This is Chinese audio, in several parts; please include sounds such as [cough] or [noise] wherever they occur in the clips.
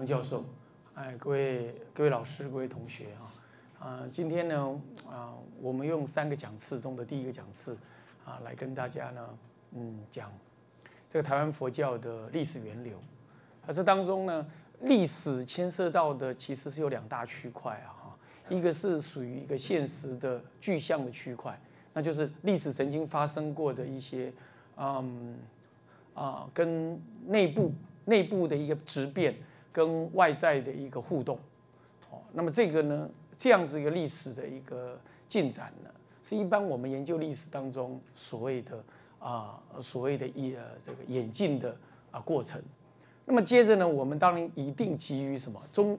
王教授，哎，各位各位老师，各位同学啊，啊，今天呢，啊，我们用三个讲次中的第一个讲次，啊，来跟大家呢，嗯，讲这个台湾佛教的历史源流。而这当中呢，历史牵涉到的其实是有两大区块啊，哈，一个是属于一个现实的具象的区块，那就是历史曾经发生过的一些，嗯，啊，跟内部内部的一个质变。跟外在的一个互动，哦，那么这个呢，这样子一个历史的一个进展呢，是一般我们研究历史当中所谓的啊，所谓的一呃这个演进的啊过程。那么接着呢，我们当然一定基于什么中，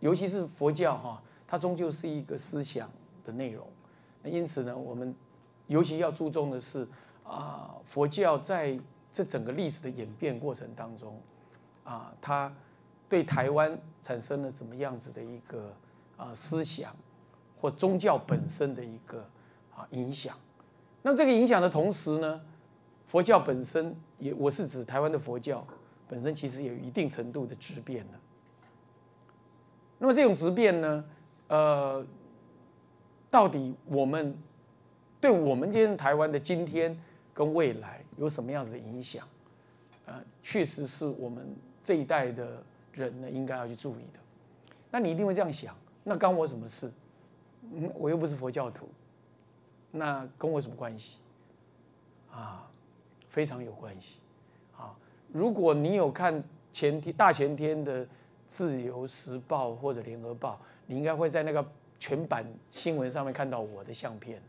尤其是佛教哈，它终究是一个思想的内容，因此呢，我们尤其要注重的是啊，佛教在这整个历史的演变过程当中，啊，它。对台湾产生了怎么样子的一个啊思想或宗教本身的一个啊影响？那这个影响的同时呢，佛教本身也，我是指台湾的佛教本身其实有一定程度的质变的。那么这种质变呢，呃，到底我们对我们今天台湾的今天跟未来有什么样子的影响？呃，确实是我们这一代的。人呢应该要去注意的，那你一定会这样想，那关我什么事？嗯，我又不是佛教徒，那跟我什么关系？啊，非常有关系啊！如果你有看前天大前天的《自由时报》或者《联合报》，你应该会在那个全版新闻上面看到我的相片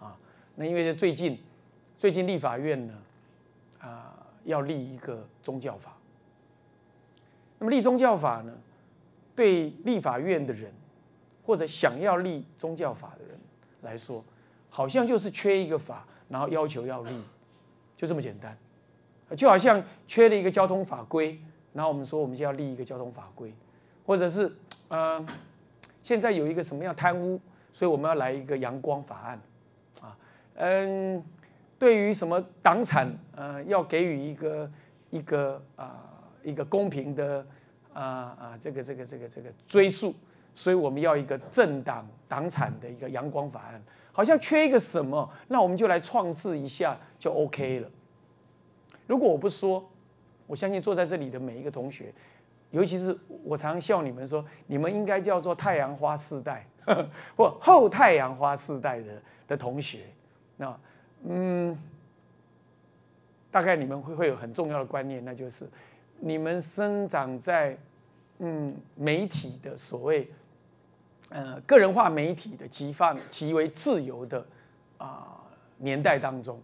啊。那因为是最近，最近立法院呢啊要立一个宗教法。那么立宗教法呢？对立法院的人，或者想要立宗教法的人来说，好像就是缺一个法，然后要求要立，就这么简单，就好像缺了一个交通法规，然后我们说我们就要立一个交通法规，或者是呃，现在有一个什么样贪污，所以我们要来一个阳光法案，啊，嗯，对于什么党产，呃，要给予一个一个啊。一个公平的，啊啊，这个这个这个这个追溯，所以我们要一个政党党产的一个阳光法案，好像缺一个什么，那我们就来创制一下就 OK 了。如果我不说，我相信坐在这里的每一个同学，尤其是我常常笑你们说，你们应该叫做太阳花世代 [laughs] 或后太阳花世代的的同学，那嗯，大概你们会会有很重要的观念，那就是。你们生长在，嗯，媒体的所谓，呃，个人化媒体的极放极为自由的啊年代当中，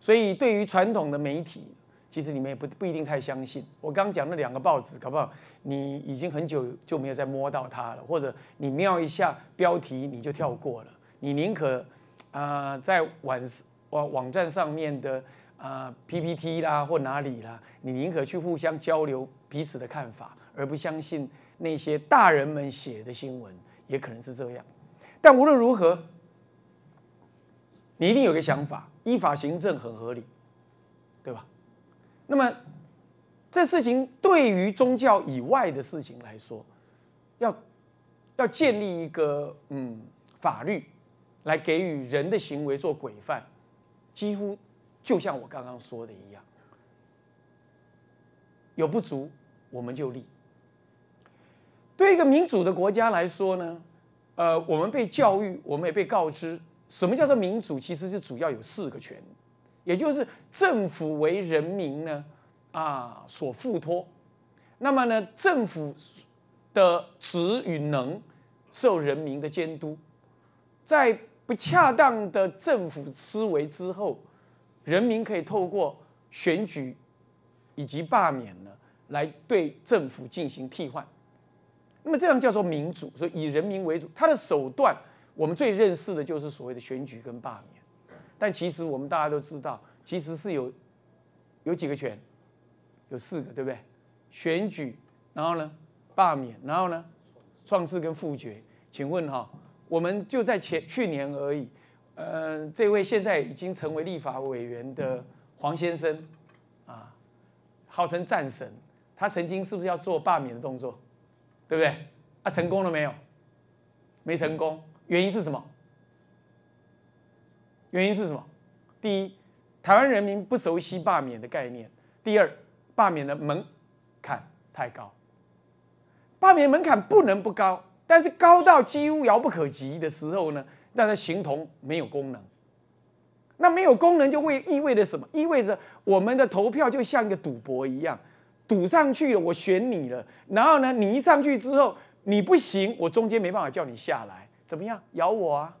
所以对于传统的媒体，其实你们也不不一定太相信。我刚讲那两个报纸，搞不好你已经很久就没有再摸到它了，或者你瞄一下标题你就跳过了，你宁可啊在网网网站上面的。啊，PPT 啦，或哪里啦，你宁可去互相交流彼此的看法，而不相信那些大人们写的新闻，也可能是这样。但无论如何，你一定有个想法，依法行政很合理，对吧？那么，这事情对于宗教以外的事情来说，要要建立一个嗯法律来给予人的行为做规范，几乎。就像我刚刚说的一样，有不足，我们就立。对一个民主的国家来说呢，呃，我们被教育，我们也被告知，什么叫做民主？其实是主要有四个权，也就是政府为人民呢，啊，所附托。那么呢，政府的职与能，受人民的监督。在不恰当的政府思维之后。人民可以透过选举以及罢免呢，来对政府进行替换，那么这样叫做民主，所以以人民为主。它的手段，我们最认识的就是所谓的选举跟罢免，但其实我们大家都知道，其实是有有几个权，有四个，对不对？选举，然后呢，罢免，然后呢，创制跟复决。请问哈，我们就在前去年而已。呃，这位现在已经成为立法委员的黄先生啊，号称战神，他曾经是不是要做罢免的动作？对不对？啊，成功了没有？没成功，原因是什么？原因是什么？第一，台湾人民不熟悉罢免的概念；第二，罢免的门槛太高，罢免门槛不能不高，但是高到几乎遥不可及的时候呢？但它形同没有功能，那没有功能就会意味着什么？意味着我们的投票就像一个赌博一样，赌上去了，我选你了，然后呢，你一上去之后，你不行，我中间没办法叫你下来，怎么样？咬我啊！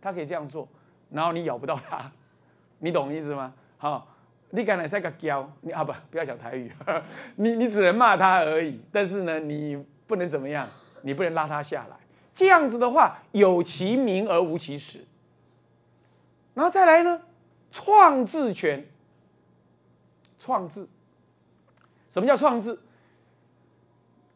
他可以这样做，然后你咬不到他，你懂意思吗？好，你敢来像个娇，你啊不，不要讲台语，[laughs] 你你只能骂他而已，但是呢，你不能怎么样，你不能拉他下来。这样子的话，有其名而无其实。然后再来呢，创制权。创制，什么叫创制？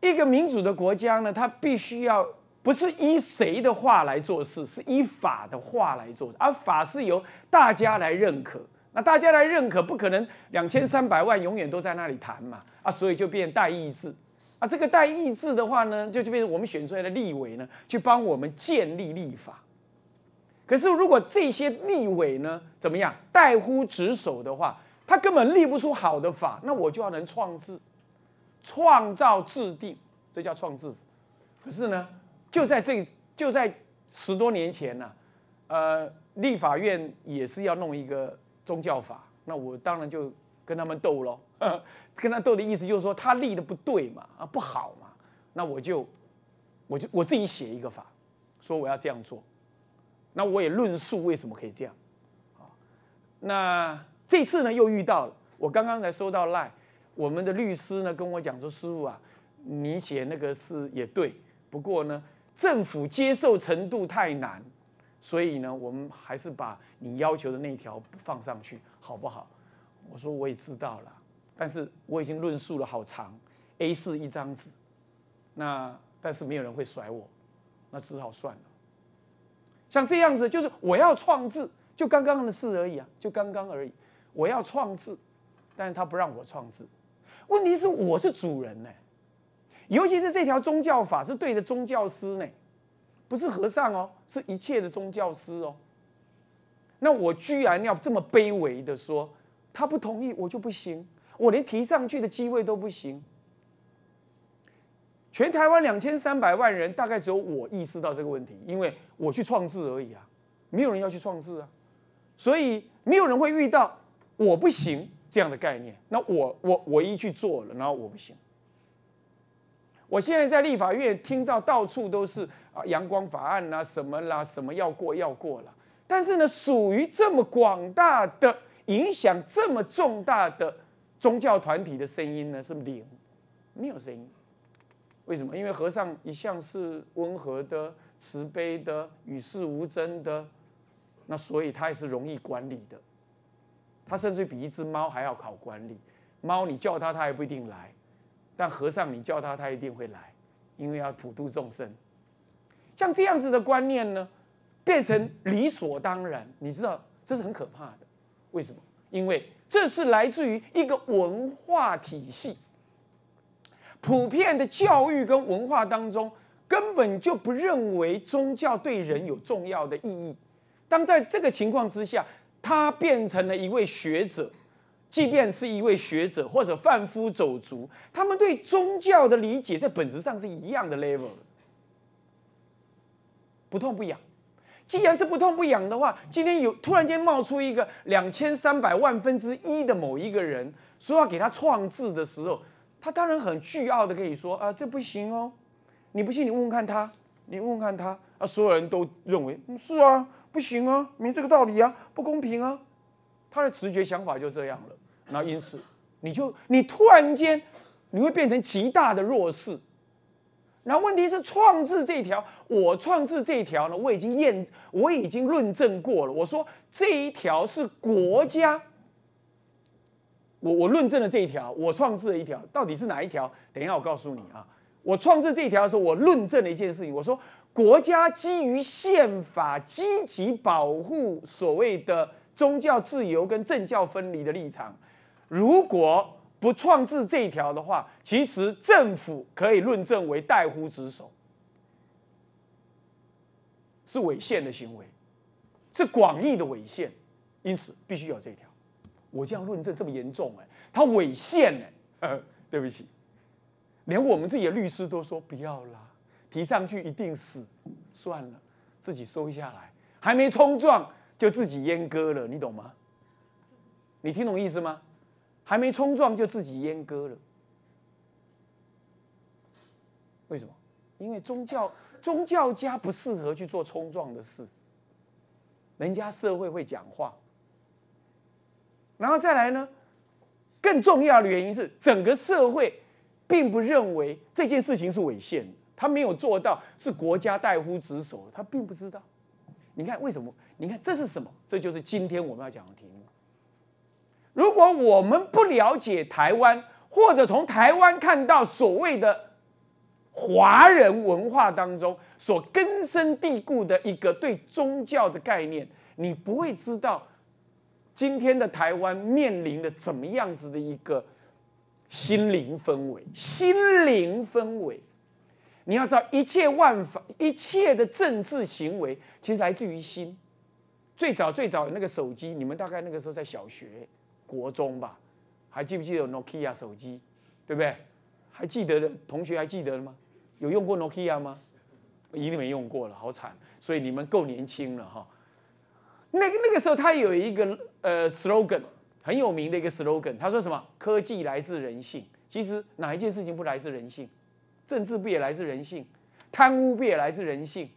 一个民主的国家呢，它必须要不是依谁的话来做事，是依法的话来做事，而法是由大家来认可。那大家来认可，不可能两千三百万永远都在那里谈嘛，啊，所以就变代议制。啊，这个代意志的话呢，就就变成我们选出来的立委呢，去帮我们建立立法。可是如果这些立委呢，怎么样，怠忽职守的话，他根本立不出好的法。那我就要能创制，创造制定，这叫创制。可是呢，就在这就在十多年前呢，呃，立法院也是要弄一个宗教法，那我当然就跟他们斗喽。[laughs] 跟他斗的意思就是说他立的不对嘛，啊不好嘛，那我就，我就我自己写一个法，说我要这样做，那我也论述为什么可以这样。啊，那这次呢又遇到了，我刚刚才收到赖我们的律师呢跟我讲说，师傅啊，你写那个是也对，不过呢政府接受程度太难，所以呢我们还是把你要求的那条放上去好不好？我说我也知道了。但是我已经论述了好长 a 四一张纸，那但是没有人会甩我，那只好算了。像这样子，就是我要创制，就刚刚的事而已啊，就刚刚而已。我要创制，但是他不让我创制。问题是我是主人呢，尤其是这条宗教法是对着宗教师呢，不是和尚哦，是一切的宗教师哦。那我居然要这么卑微的说，他不同意我就不行。我连提上去的机会都不行。全台湾两千三百万人，大概只有我意识到这个问题，因为我去创制而已啊，没有人要去创制啊，所以没有人会遇到我不行这样的概念。那我我唯一去做了，然后我不行。我现在在立法院听到到处都是啊阳光法案啦什么啦，什么要过要过了，但是呢，属于这么广大的影响，这么重大的。宗教团体的声音呢是零，没有声音。为什么？因为和尚一向是温和的、慈悲的、与世无争的，那所以他也是容易管理的。他甚至比一只猫还要好管理。猫你叫它，它也不一定来；但和尚你叫他，他一定会来，因为要普度众生。像这样子的观念呢，变成理所当然。你知道这是很可怕的。为什么？因为这是来自于一个文化体系，普遍的教育跟文化当中根本就不认为宗教对人有重要的意义。当在这个情况之下，他变成了一位学者，即便是一位学者或者贩夫走卒，他们对宗教的理解在本质上是一样的 level，不痛不痒。既然是不痛不痒的话，今天有突然间冒出一个两千三百万分之一的某一个人，说要给他创制的时候，他当然很倨傲的跟你说啊，这不行哦！你不信你问问看他，你问问看他啊！所有人都认为是啊，不行啊，没这个道理啊，不公平啊！他的直觉想法就这样了。那因此，你就你突然间你会变成极大的弱势。那问题是创制这一条，我创制这一条呢？我已经验，我已经论证过了。我说这一条是国家，我我论证了这一条，我创制了一条，到底是哪一条？等一下，我告诉你啊。我创制这一条的时候，我论证了一件事情。我说国家基于宪法积极保护所谓的宗教自由跟政教分离的立场，如果。不创制这一条的话，其实政府可以论证为代乎职守，是违宪的行为，是广义的违宪，因此必须有这一条。我这样论证这么严重哎，他违宪哎，[laughs] 对不起，连我们自己的律师都说不要啦，提上去一定死，算了，自己收下来，还没冲撞就自己阉割了，你懂吗？你听懂意思吗？还没冲撞就自己阉割了，为什么？因为宗教宗教家不适合去做冲撞的事，人家社会会讲话，然后再来呢？更重要的原因是，整个社会并不认为这件事情是违宪，的，他没有做到，是国家代乎职守，他并不知道。你看为什么？你看这是什么？这就是今天我们要讲的题目。如果我们不了解台湾，或者从台湾看到所谓的华人文化当中所根深蒂固的一个对宗教的概念，你不会知道今天的台湾面临的怎么样子的一个心灵氛围。心灵氛围，你要知道一切万法，一切的政治行为其实来自于心。最早最早那个手机，你们大概那个时候在小学。国中吧，还记不记得 Nokia 手机？对不对？还记得的同学还记得吗？有用过 Nokia 吗？一定没用过了，好惨。所以你们够年轻了哈。那个那个时候，他有一个呃 slogan 很有名的一个 slogan，他说什么？科技来自人性。其实哪一件事情不来自人性？政治不也来自人性？贪污不也来自人性？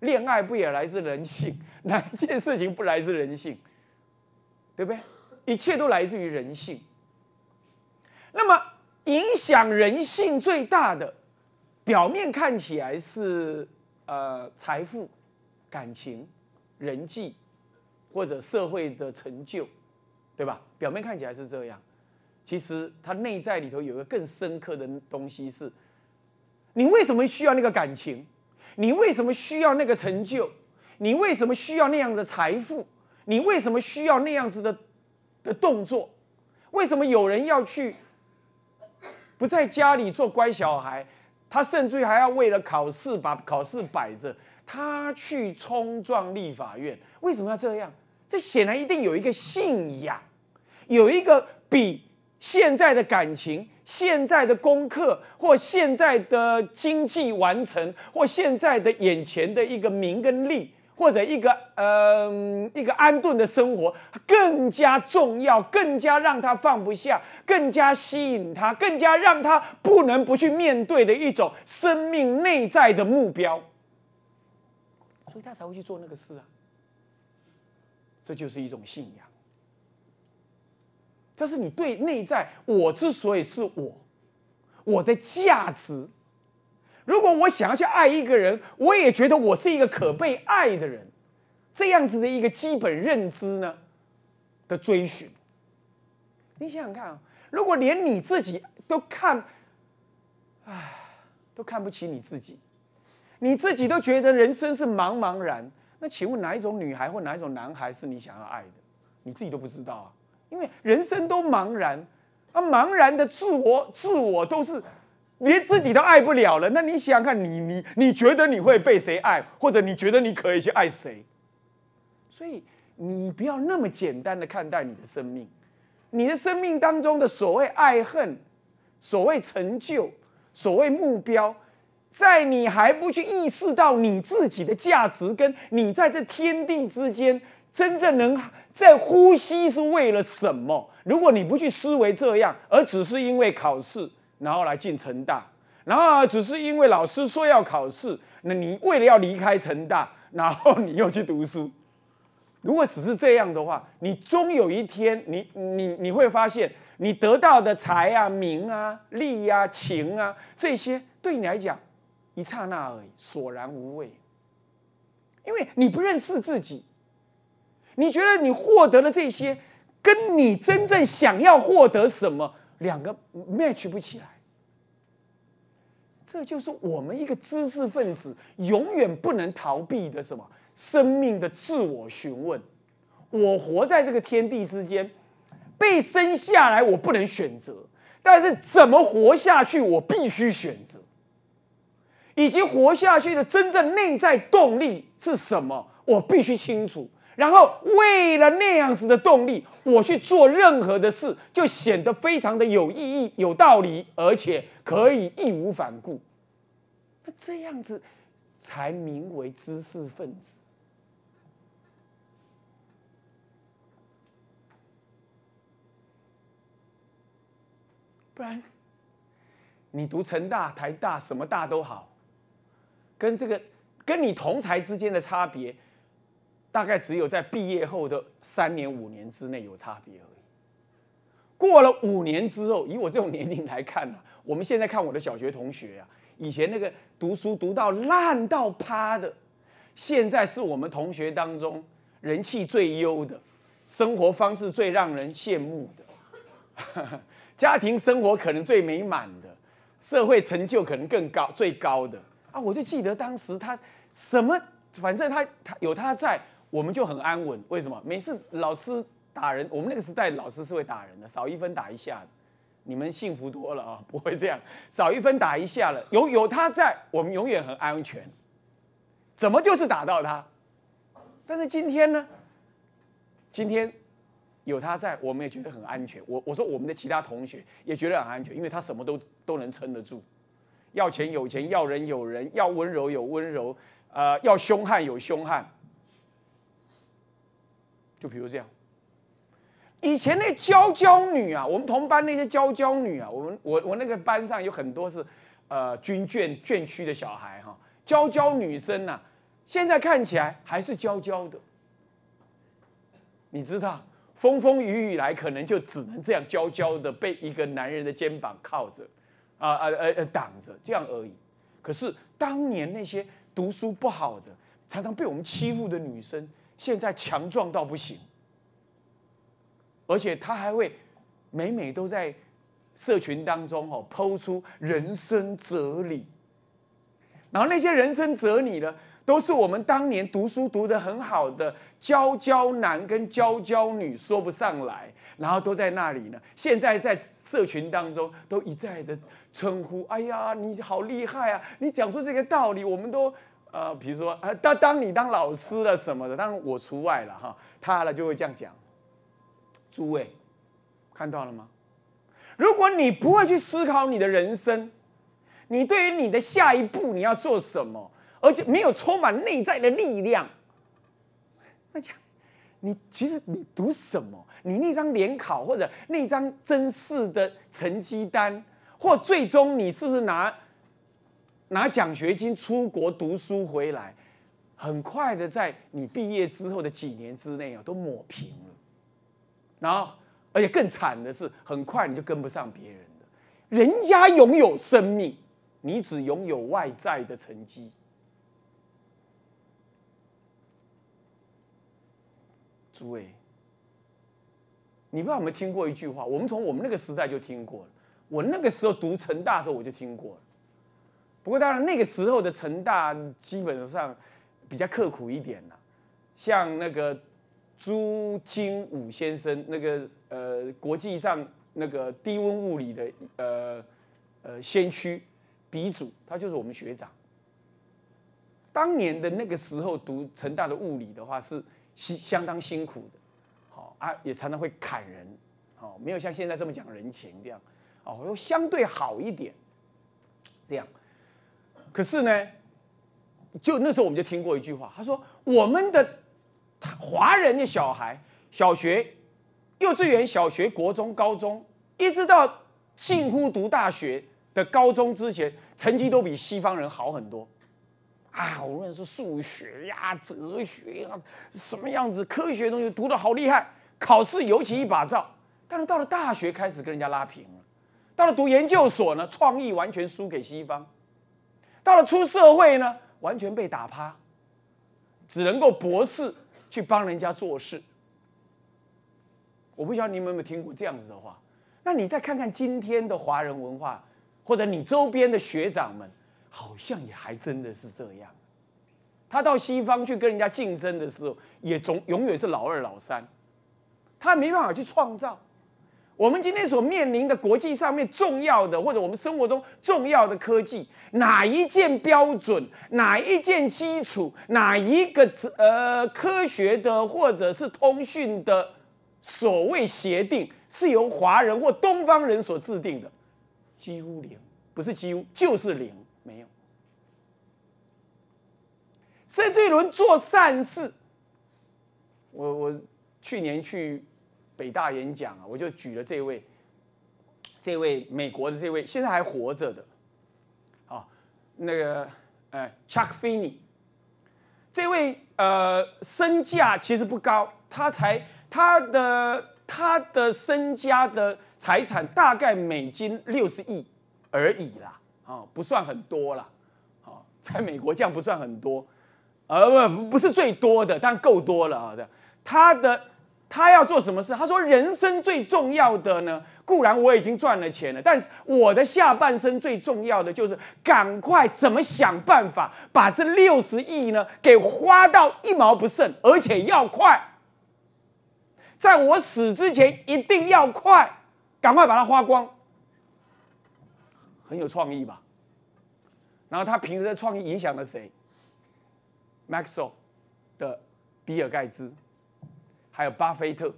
恋爱不也来自人性？[laughs] 哪一件事情不来自人性？对不对？一切都来自于人性。那么，影响人性最大的，表面看起来是，呃，财富、感情、人际或者社会的成就，对吧？表面看起来是这样，其实它内在里头有一个更深刻的东西是：你为什么需要那个感情？你为什么需要那个成就？你为什么需要那样的财富？你为什么需要那样子的？的动作，为什么有人要去不在家里做乖小孩？他甚至于还要为了考试把考试摆着，他去冲撞立法院？为什么要这样？这显然一定有一个信仰，有一个比现在的感情、现在的功课或现在的经济完成或现在的眼前的一个名跟利。或者一个嗯，一个安顿的生活更加重要，更加让他放不下，更加吸引他，更加让他不能不去面对的一种生命内在的目标，所以他才会去做那个事啊。这就是一种信仰，这是你对内在我之所以是我，我的价值。如果我想要去爱一个人，我也觉得我是一个可被爱的人，这样子的一个基本认知呢的追寻。你想想看啊，如果连你自己都看，唉，都看不起你自己，你自己都觉得人生是茫茫然，那请问哪一种女孩或哪一种男孩是你想要爱的？你自己都不知道啊，因为人生都茫然，啊，茫然的自我，自我都是。连自己都爱不了了，那你想想看，你你你觉得你会被谁爱，或者你觉得你可以去爱谁？所以你不要那么简单的看待你的生命，你的生命当中的所谓爱恨、所谓成就、所谓目标，在你还不去意识到你自己的价值，跟你在这天地之间真正能在呼吸是为了什么？如果你不去思维这样，而只是因为考试。然后来进成大，然后只是因为老师说要考试，那你为了要离开成大，然后你又去读书。如果只是这样的话，你终有一天，你你你会发现，你得到的财啊、名啊、利啊、情啊，这些对你来讲，一刹那而已，索然无味。因为你不认识自己，你觉得你获得了这些，跟你真正想要获得什么？两个 match 不起来，这就是我们一个知识分子永远不能逃避的什么生命的自我询问。我活在这个天地之间，被生下来我不能选择，但是怎么活下去我必须选择，以及活下去的真正内在动力是什么，我必须清楚。然后为了那样子的动力，我去做任何的事，就显得非常的有意义、有道理，而且可以义无反顾。那这样子才名为知识分子，不然你读成大、台大、什么大都好，跟这个跟你同才之间的差别。大概只有在毕业后的三年五年之内有差别而已。过了五年之后，以我这种年龄来看呢，我们现在看我的小学同学啊，以前那个读书读到烂到趴的，现在是我们同学当中人气最优的，生活方式最让人羡慕的，[laughs] 家庭生活可能最美满的，社会成就可能更高最高的啊！我就记得当时他什么，反正他他有他在。我们就很安稳，为什么？每次老师打人，我们那个时代老师是会打人的，少一分打一下。你们幸福多了啊，不会这样，少一分打一下了。有有他在，我们永远很安全。怎么就是打到他？但是今天呢？今天有他在，我们也觉得很安全。我我说我们的其他同学也觉得很安全，因为他什么都都能撑得住，要钱有钱，要人有人，要温柔有温柔，呃，要凶悍有凶悍。就比如这样，以前那娇娇女啊，我们同班那些娇娇女啊，我们我我那个班上有很多是，呃，军眷眷区的小孩哈，娇娇女生呐，现在看起来还是娇娇的，你知道，风风雨雨来，可能就只能这样娇娇的被一个男人的肩膀靠着，啊啊呃呃挡着这样而已。可是当年那些读书不好的，常常被我们欺负的女生。现在强壮到不行，而且他还会每每都在社群当中哦抛出人生哲理，然后那些人生哲理呢，都是我们当年读书读得很好的佼佼男跟佼佼女说不上来，然后都在那里呢。现在在社群当中都一再的称呼：“哎呀，你好厉害啊！你讲出这个道理，我们都。”呃，比如说，呃，当当你当老师了什么的，当然我除外了哈。他了就会这样讲，诸位看到了吗？如果你不会去思考你的人生，你对于你的下一步你要做什么，而且没有充满内在的力量，那讲你其实你读什么，你那张联考或者那张真试的成绩单，或最终你是不是拿？拿奖学金出国读书回来，很快的，在你毕业之后的几年之内啊，都抹平了。然后，而且更惨的是，很快你就跟不上别人了。人家拥有生命，你只拥有外在的成绩。诸位，你不知道有没有听过一句话，我们从我们那个时代就听过了。我那个时候读成大时候，我就听过了。不过当然，那个时候的成大基本上比较刻苦一点了。像那个朱金武先生，那个呃，国际上那个低温物理的呃呃先驱鼻祖，他就是我们学长。当年的那个时候读成大的物理的话，是相相当辛苦的。好啊，也常常会砍人。好，没有像现在这么讲人情这样。哦，又相对好一点，这样。可是呢，就那时候我们就听过一句话，他说我们的华人的小孩，小学、幼稚园、小学、国中、高中，一直到近乎读大学的高中之前，成绩都比西方人好很多。啊，无论是数学呀、哲学啊，什么样子科学东西读的好厉害，考试尤其一把照。但是到了大学开始跟人家拉平了，到了读研究所呢，创意完全输给西方。到了出社会呢，完全被打趴，只能够博士去帮人家做事。我不晓得你们有没有听过这样子的话？那你再看看今天的华人文化，或者你周边的学长们，好像也还真的是这样。他到西方去跟人家竞争的时候，也总永远是老二老三，他没办法去创造。我们今天所面临的国际上面重要的，或者我们生活中重要的科技，哪一件标准，哪一件基础，哪一个呃科学的或者是通讯的所谓协定，是由华人或东方人所制定的，几乎零，不是几乎就是零，没有。至一轮做善事，我我去年去。北大演讲啊，我就举了这位，这位美国的这位，现在还活着的，啊，那个呃，Chuck f e n n y 这位呃，身价其实不高，他才他的他的身家的财产大概美金六十亿而已啦，啊，不算很多啦，啊，在美国这样不算很多，呃，不不是最多的，但够多了啊这样他的。他要做什么事？他说：“人生最重要的呢，固然我已经赚了钱了，但是我的下半生最重要的就是赶快怎么想办法把这六十亿呢给花到一毛不剩，而且要快，在我死之前一定要快，赶快把它花光，很有创意吧。”然后他平时的创意影响了谁？Maxwell 的比尔盖茨。还有巴菲特，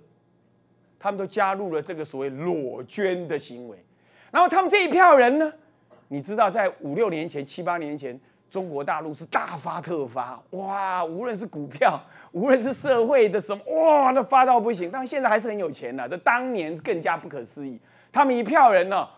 他们都加入了这个所谓裸捐的行为。然后他们这一票人呢，你知道，在五六年前、七八年前，中国大陆是大发特发哇，无论是股票，无论是社会的什么哇，那发到不行。但现在还是很有钱的，这当年更加不可思议。他们一票人呢，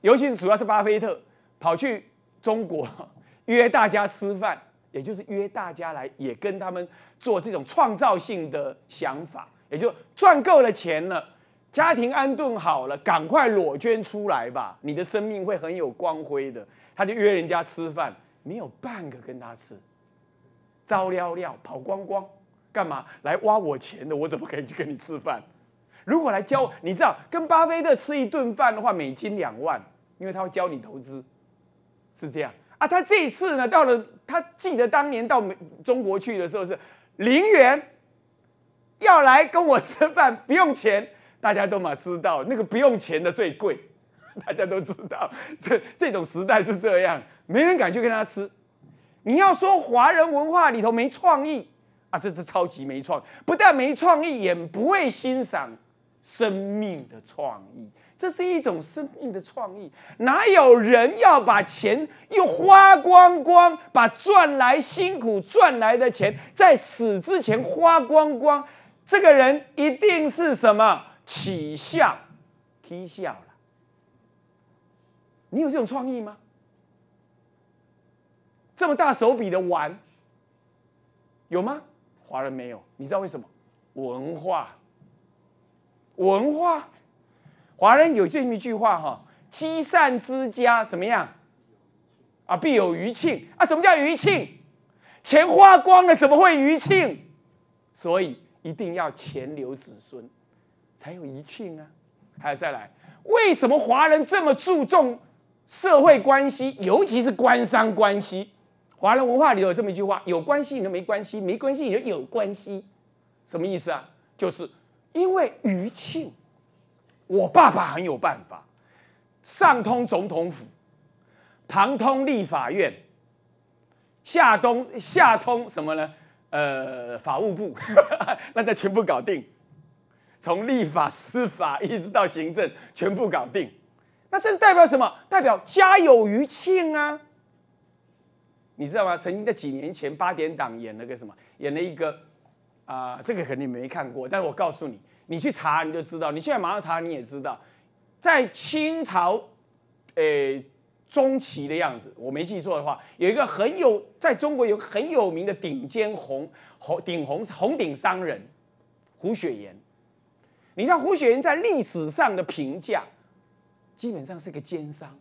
尤其是主要是巴菲特，跑去中国 [laughs] 约大家吃饭。也就是约大家来，也跟他们做这种创造性的想法，也就赚够了钱了，家庭安顿好了，赶快裸捐出来吧，你的生命会很有光辉的。他就约人家吃饭，没有半个跟他吃，糟了了，跑光光，干嘛来挖我钱的？我怎么可以去跟你吃饭？如果来教，你知道，跟巴菲特吃一顿饭的话，美金两万，因为他会教你投资，是这样。啊，他这一次呢，到了他记得当年到美中国去的时候是零元，要来跟我吃饭不用钱，大家都嘛知道那个不用钱的最贵，[laughs] 大家都知道这这种时代是这样，没人敢去跟他吃。你要说华人文化里头没创意啊，这是超级没创，不但没创意，也不会欣赏生命的创意。这是一种生命的创意，哪有人要把钱又花光光，把赚来辛苦赚来的钱在死之前花光光？这个人一定是什么起笑，啼笑了？你有这种创意吗？这么大手笔的玩，有吗？华人没有，你知道为什么？文化，文化。华人有这么一句话哈，积善之家怎么样啊？必有余庆啊！什么叫余庆？钱花光了，怎么会余庆？所以一定要钱留子孙，才有余庆啊！还有再来，为什么华人这么注重社会关系，尤其是官商关系？华人文化里有这么一句话：有关系你就没关系，没关系你就有关系，什么意思啊？就是因为余庆。我爸爸很有办法，上通总统府，旁通立法院，下通下通什么呢？呃，法务部，[laughs] 那再全部搞定，从立法、司法一直到行政，全部搞定。那这是代表什么？代表家有余庆啊！你知道吗？曾经在几年前，八点档演了个什么，演了一个啊，这个肯定没看过，但是我告诉你。你去查你就知道，你现在马上查你也知道，在清朝，诶中期的样子，我没记错的话，有一个很有在中国有很有名的顶尖红红顶红红顶商人胡雪岩。你像胡雪岩在历史上的评价，基本上是个奸商，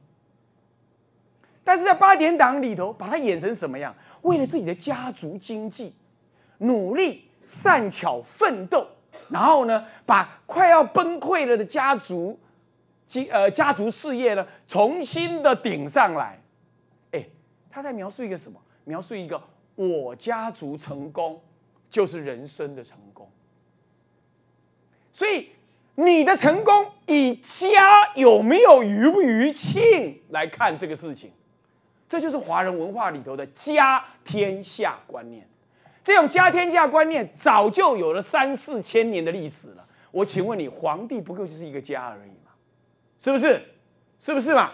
但是在八点档里头把他演成什么样？为了自己的家族经济，努力善巧奋斗。然后呢，把快要崩溃了的家族，经呃家族事业呢，重新的顶上来。哎，他在描述一个什么？描述一个我家族成功就是人生的成功。所以你的成功以家有没有余不余庆来看这个事情，这就是华人文化里头的家天下观念。这种家天下观念早就有了三四千年的历史了。我请问你，皇帝不过就是一个家而已嘛？是不是？是不是嘛？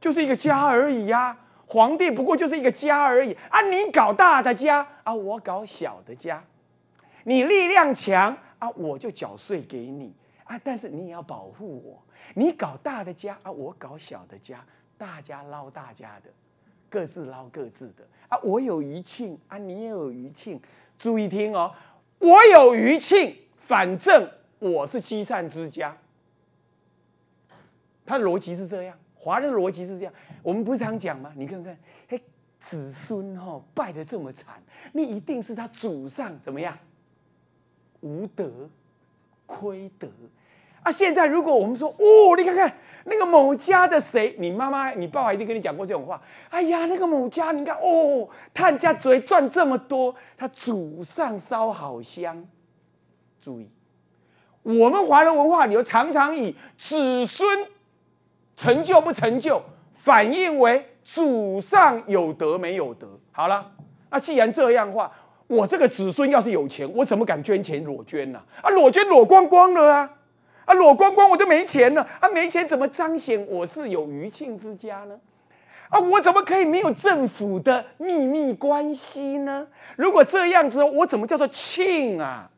就是一个家而已呀。皇帝不过就是一个家而已啊。你搞大的家啊，我搞小的家。你力量强啊，我就缴税给你啊。但是你也要保护我。你搞大的家啊，我搞小的家，大家捞大家的。各自捞各自的啊！我有余庆啊，你也有余庆。注意听哦，我有余庆，反正我是积善之家。他的逻辑是这样，华人的逻辑是这样。我们不是常讲吗？你看看，哎，子孙哦败得这么惨，那一定是他祖上怎么样？无德，亏德。啊！现在如果我们说哦，你看看那个某家的谁，你妈妈、你爸爸一定跟你讲过这种话。哎呀，那个某家，你看哦，他家嘴赚这么多，他祖上烧好香。注意，我们华人文化里头常常以子孙成就不成就，反映为祖上有德没有德。好了，那既然这样的话，我这个子孙要是有钱，我怎么敢捐钱裸捐呢？啊，裸捐裸光光了啊！啊，裸光光我就没钱了，啊，没钱怎么彰显我是有余庆之家呢？啊，我怎么可以没有政府的秘密关系呢？如果这样子，我怎么叫做庆啊？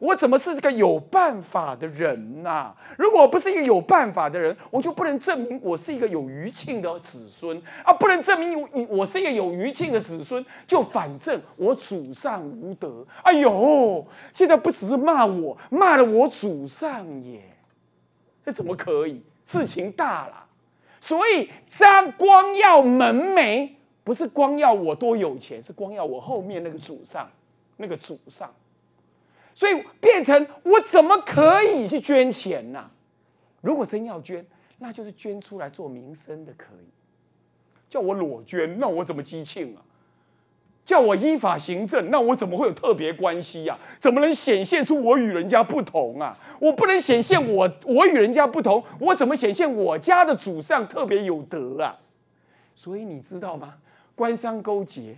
我怎么是个有办法的人呐？如果我不是一个有办法的人，我就不能证明我是一个有余庆的子孙啊！不能证明我我是一个有余庆的子孙，就反正我祖上无德。哎呦，现在不只是骂我，骂了我祖上耶！这怎么可以？事情大了，所以张光耀门楣不是光耀我多有钱，是光耀我后面那个祖上那个祖上。所以变成我怎么可以去捐钱呢？如果真要捐，那就是捐出来做民生的可以。叫我裸捐，那我怎么激庆啊？叫我依法行政，那我怎么会有特别关系呀？怎么能显现出我与人家不同啊？我不能显现我 [laughs] 我与人家不同，我怎么显现我家的祖上特别有德啊？所以你知道吗？官商勾结，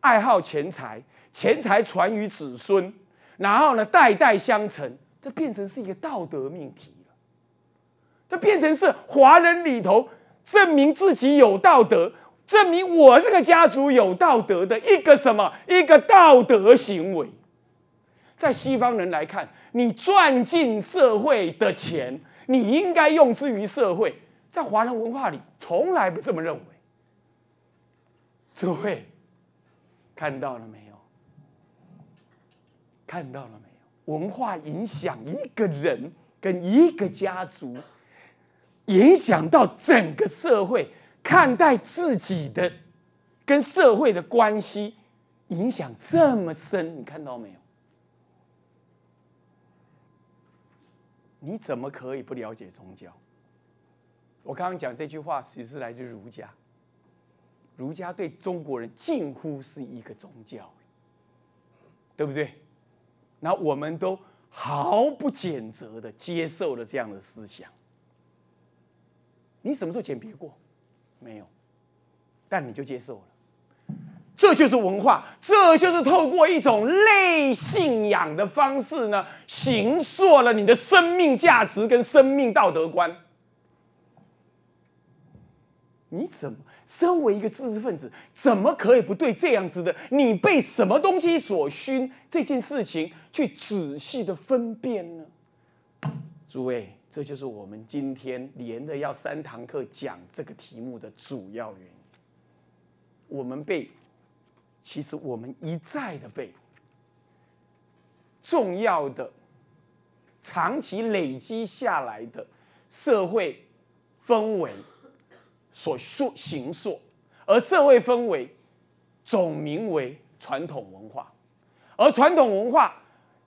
爱好钱财，钱财传于子孙。然后呢，代代相承，这变成是一个道德命题了。这变成是华人里头证明自己有道德、证明我这个家族有道德的一个什么？一个道德行为。在西方人来看，你赚进社会的钱，你应该用之于社会。在华人文化里，从来不这么认为。诸位看到了没？看到了没有？文化影响一个人跟一个家族，影响到整个社会看待自己的跟社会的关系，影响这么深，你看到没有？你怎么可以不了解宗教？我刚刚讲这句话，其实是来自儒家。儒家对中国人近乎是一个宗教，对不对？那我们都毫不谴责的接受了这样的思想，你什么时候鉴别过？没有，但你就接受了，这就是文化，这就是透过一种类信仰的方式呢，形塑了你的生命价值跟生命道德观。你怎么身为一个知识分子，怎么可以不对这样子的你被什么东西所熏这件事情去仔细的分辨呢？诸位，这就是我们今天连着要三堂课讲这个题目的主要原因。我们被，其实我们一再的被重要的长期累积下来的社会氛围。所述行塑，而社会氛围总名为传统文化，而传统文化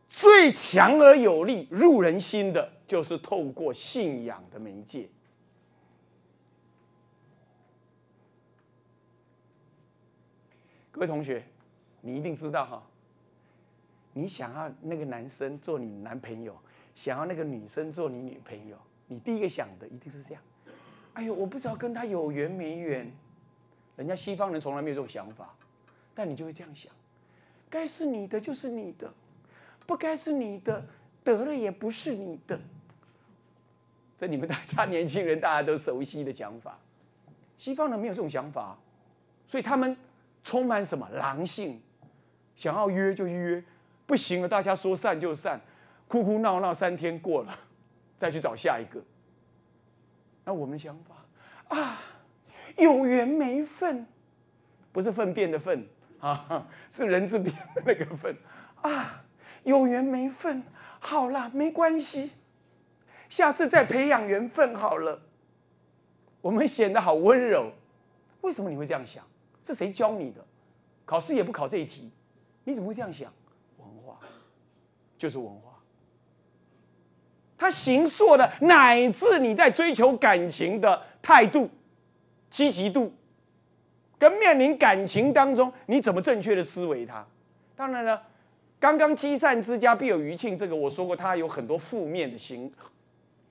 最强而有力入人心的，就是透过信仰的媒介。各位同学，你一定知道哈，你想要那个男生做你男朋友，想要那个女生做你女朋友，你第一个想的一定是这样。哎，呦，我不知道跟他有缘没缘，人家西方人从来没有这种想法，但你就会这样想，该是你的就是你的，不该是你的得了也不是你的，这你们大家年轻人大家都熟悉的想法，西方人没有这种想法，所以他们充满什么狼性，想要约就约，不行了大家说散就散，哭哭闹闹三天过了，再去找下一个。那我们的想法啊，有缘没份，不是粪便的粪啊，是人字边的那个粪啊，有缘没份，好啦，没关系，下次再培养缘分好了。我们显得好温柔，为什么你会这样想？是谁教你的？考试也不考这一题，你怎么会这样想？文化，就是文化。他行硕的，乃至你在追求感情的态度、积极度，跟面临感情当中你怎么正确的思维它。当然了，刚刚积善之家必有余庆，这个我说过，它有很多负面的形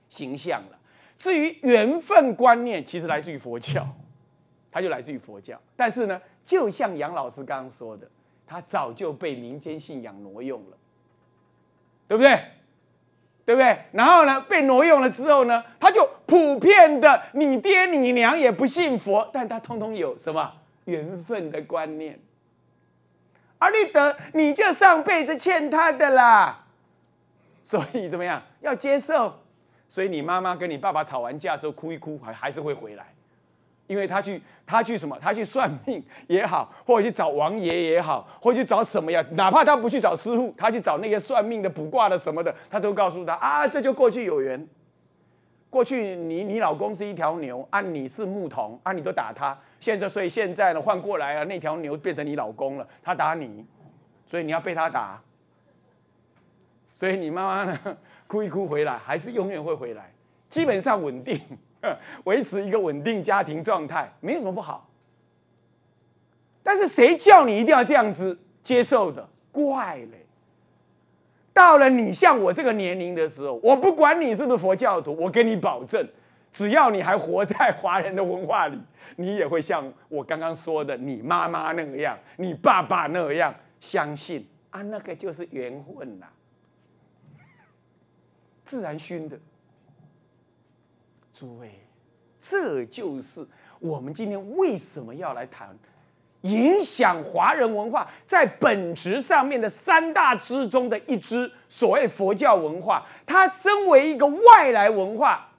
形象了。至于缘分观念，其实来自于佛教，它就来自于佛教。但是呢，就像杨老师刚刚说的，他早就被民间信仰挪用了，对不对？对不对？然后呢，被挪用了之后呢，他就普遍的，你爹你娘也不信佛，但他通通有什么缘分的观念，阿立德，你就上辈子欠他的啦，所以怎么样？要接受，所以你妈妈跟你爸爸吵完架之后哭一哭，还还是会回来。因为他去，他去什么？他去算命也好，或者去找王爷也好，或者去找什么呀？哪怕他不去找师傅，他去找那些算命的、卜卦的什么的，他都告诉他啊，这就过去有缘。过去你你老公是一条牛啊，你是牧童啊，你都打他。现在所以现在呢换过来了，那条牛变成你老公了，他打你，所以你要被他打。所以你妈妈呢哭一哭回来，还是永远会回来，基本上稳定。[laughs] 维持一个稳定家庭状态没有什么不好，但是谁叫你一定要这样子接受的？怪嘞！到了你像我这个年龄的时候，我不管你是不是佛教徒，我跟你保证，只要你还活在华人的文化里，你也会像我刚刚说的，你妈妈那个样，你爸爸那个样，相信啊，那个就是缘分呐，自然熏的。诸位，这就是我们今天为什么要来谈影响华人文化在本质上面的三大之中的一支，所谓佛教文化。它身为一个外来文化，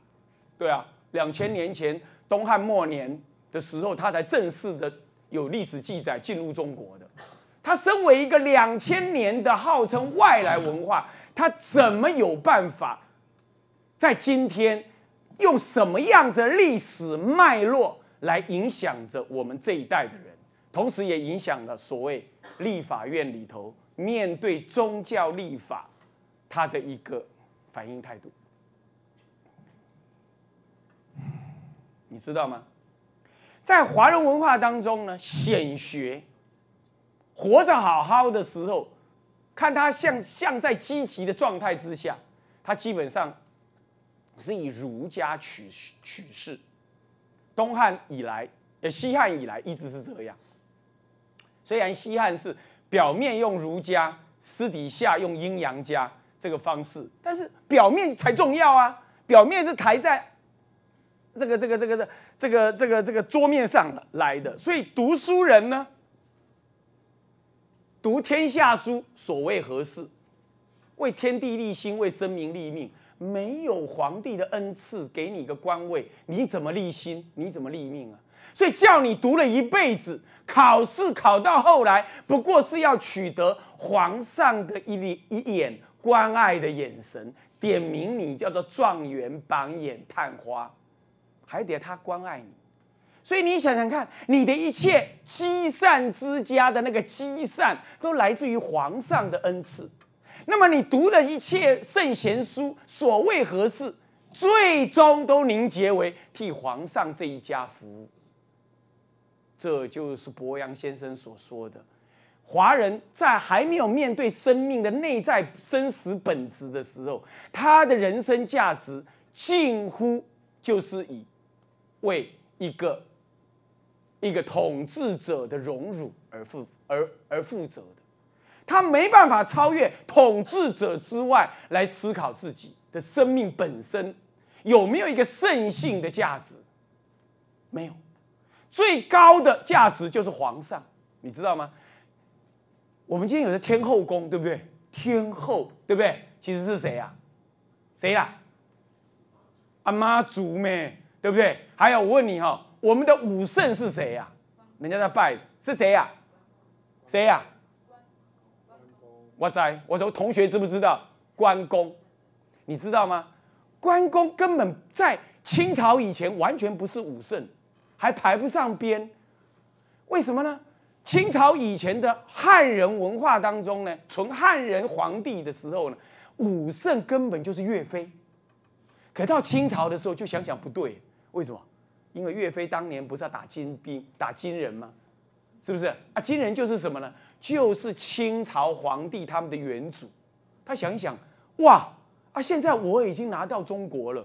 对啊，两千年前东汉末年的时候，它才正式的有历史记载进入中国的。它身为一个两千年的号称外来文化，它怎么有办法在今天？用什么样的历史脉络来影响着我们这一代的人，同时也影响了所谓立法院里头面对宗教立法他的一个反应态度。你知道吗？在华人文化当中呢，显学活着好好的时候，看他像像在积极的状态之下，他基本上。是以儒家取取士，东汉以来呃，西汉以来一直是这样。虽然西汉是表面用儒家，私底下用阴阳家这个方式，但是表面才重要啊！表面是抬在这个这个这个这这个这个这个桌面上来的。所以读书人呢，读天下书，所谓何事？为天地立心，为生民立命。没有皇帝的恩赐，给你一个官位，你怎么立心？你怎么立命啊？所以叫你读了一辈子，考试考到后来，不过是要取得皇上的一一一眼关爱的眼神，点名你叫做状元、榜眼、探花，还得他关爱你。所以你想想看，你的一切积善之家的那个积善，都来自于皇上的恩赐。那么你读的一切圣贤书，所谓何事，最终都凝结为替皇上这一家服务。这就是博洋先生所说的，华人在还没有面对生命的内在生死本质的时候，他的人生价值近乎就是以为一个一个统治者的荣辱而负而而负责的。他没办法超越统治者之外来思考自己的生命本身有没有一个圣性的价值？没有，最高的价值就是皇上，你知道吗？我们今天有的天后宫，对不对？天后，对不对？其实是谁呀？谁呀？阿妈祖咩？对不对？还有，我问你哈，我们的武圣是谁呀？人家在拜是谁呀？谁呀？我在我说同学知不知道关公？你知道吗？关公根本在清朝以前完全不是武圣，还排不上边。为什么呢？清朝以前的汉人文化当中呢，纯汉人皇帝的时候呢，武圣根本就是岳飞。可到清朝的时候就想想不对，为什么？因为岳飞当年不是要打金兵、打金人吗？是不是啊？金人就是什么呢？就是清朝皇帝他们的原祖，他想一想，哇啊！现在我已经拿到中国了，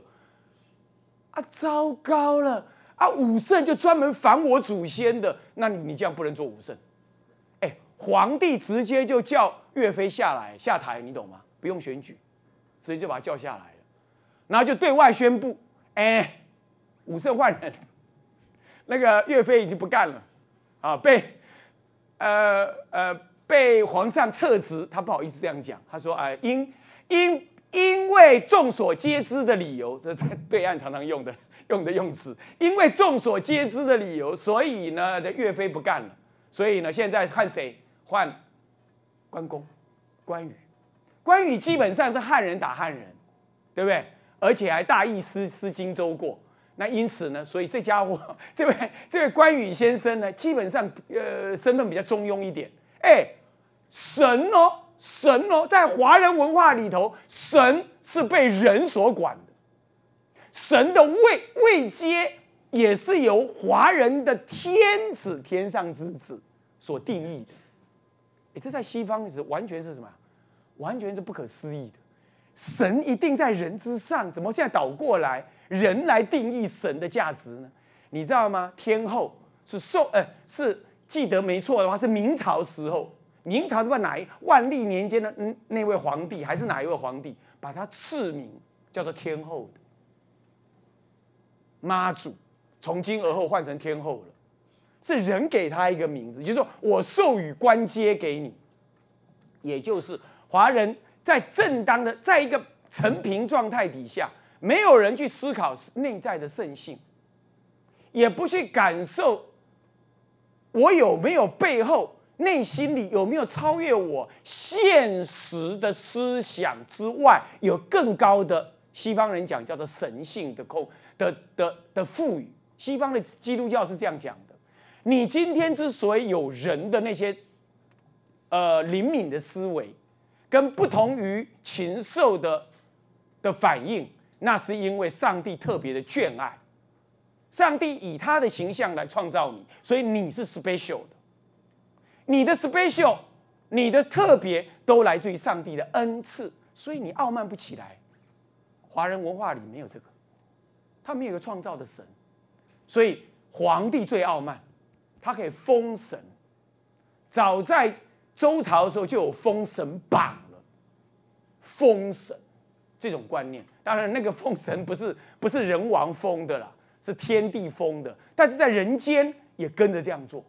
啊，糟糕了啊！武圣就专门反我祖先的，那你你这样不能做武圣，哎，皇帝直接就叫岳飞下来下台，你懂吗？不用选举，直接就把他叫下来了，然后就对外宣布，哎，武圣换人，那个岳飞已经不干了，啊，被。呃呃，被皇上撤职，他不好意思这样讲。他说：“啊，因因因为众所皆知的理由，在对岸常常用的用的用词，因为众所皆知的理由，所以呢，岳飞不干了。所以呢，现在换谁？换关公、关羽。关羽基本上是汉人打汉人，对不对？而且还大意失失荆州过。”那因此呢，所以这家伙，这位这位关羽先生呢，基本上呃身份比较中庸一点。哎，神哦，神哦，在华人文化里头，神是被人所管的，神的位位阶也是由华人的天子，天上之子所定义的。哎，这在西方是完全是什么？完全是不可思议的，神一定在人之上，怎么现在倒过来？人来定义神的价值呢？你知道吗？天后是受，呃，是记得没错的话，是明朝时候，明朝的话哪一万历年间的那位皇帝，还是哪一位皇帝把他赐名叫做天后的妈祖？从今而后换成天后了，是人给他一个名字，就是说我授予官阶给你，也就是华人在正当的，在一个成平状态底下。没有人去思考内在的圣性，也不去感受我有没有背后内心里有没有超越我现实的思想之外有更高的西方人讲叫做神性的空的的的赋予西方的基督教是这样讲的。你今天之所以有人的那些呃灵敏的思维跟不同于禽兽的的反应。那是因为上帝特别的眷爱，上帝以他的形象来创造你，所以你是 special 的，你的 special，你的特别都来自于上帝的恩赐，所以你傲慢不起来。华人文化里没有这个，他没有个创造的神，所以皇帝最傲慢，他可以封神。早在周朝的时候就有封神榜了，封神这种观念。当然，那个奉神不是 [laughs] 不是人王封的啦，是天地封的。但是在人间也跟着这样做，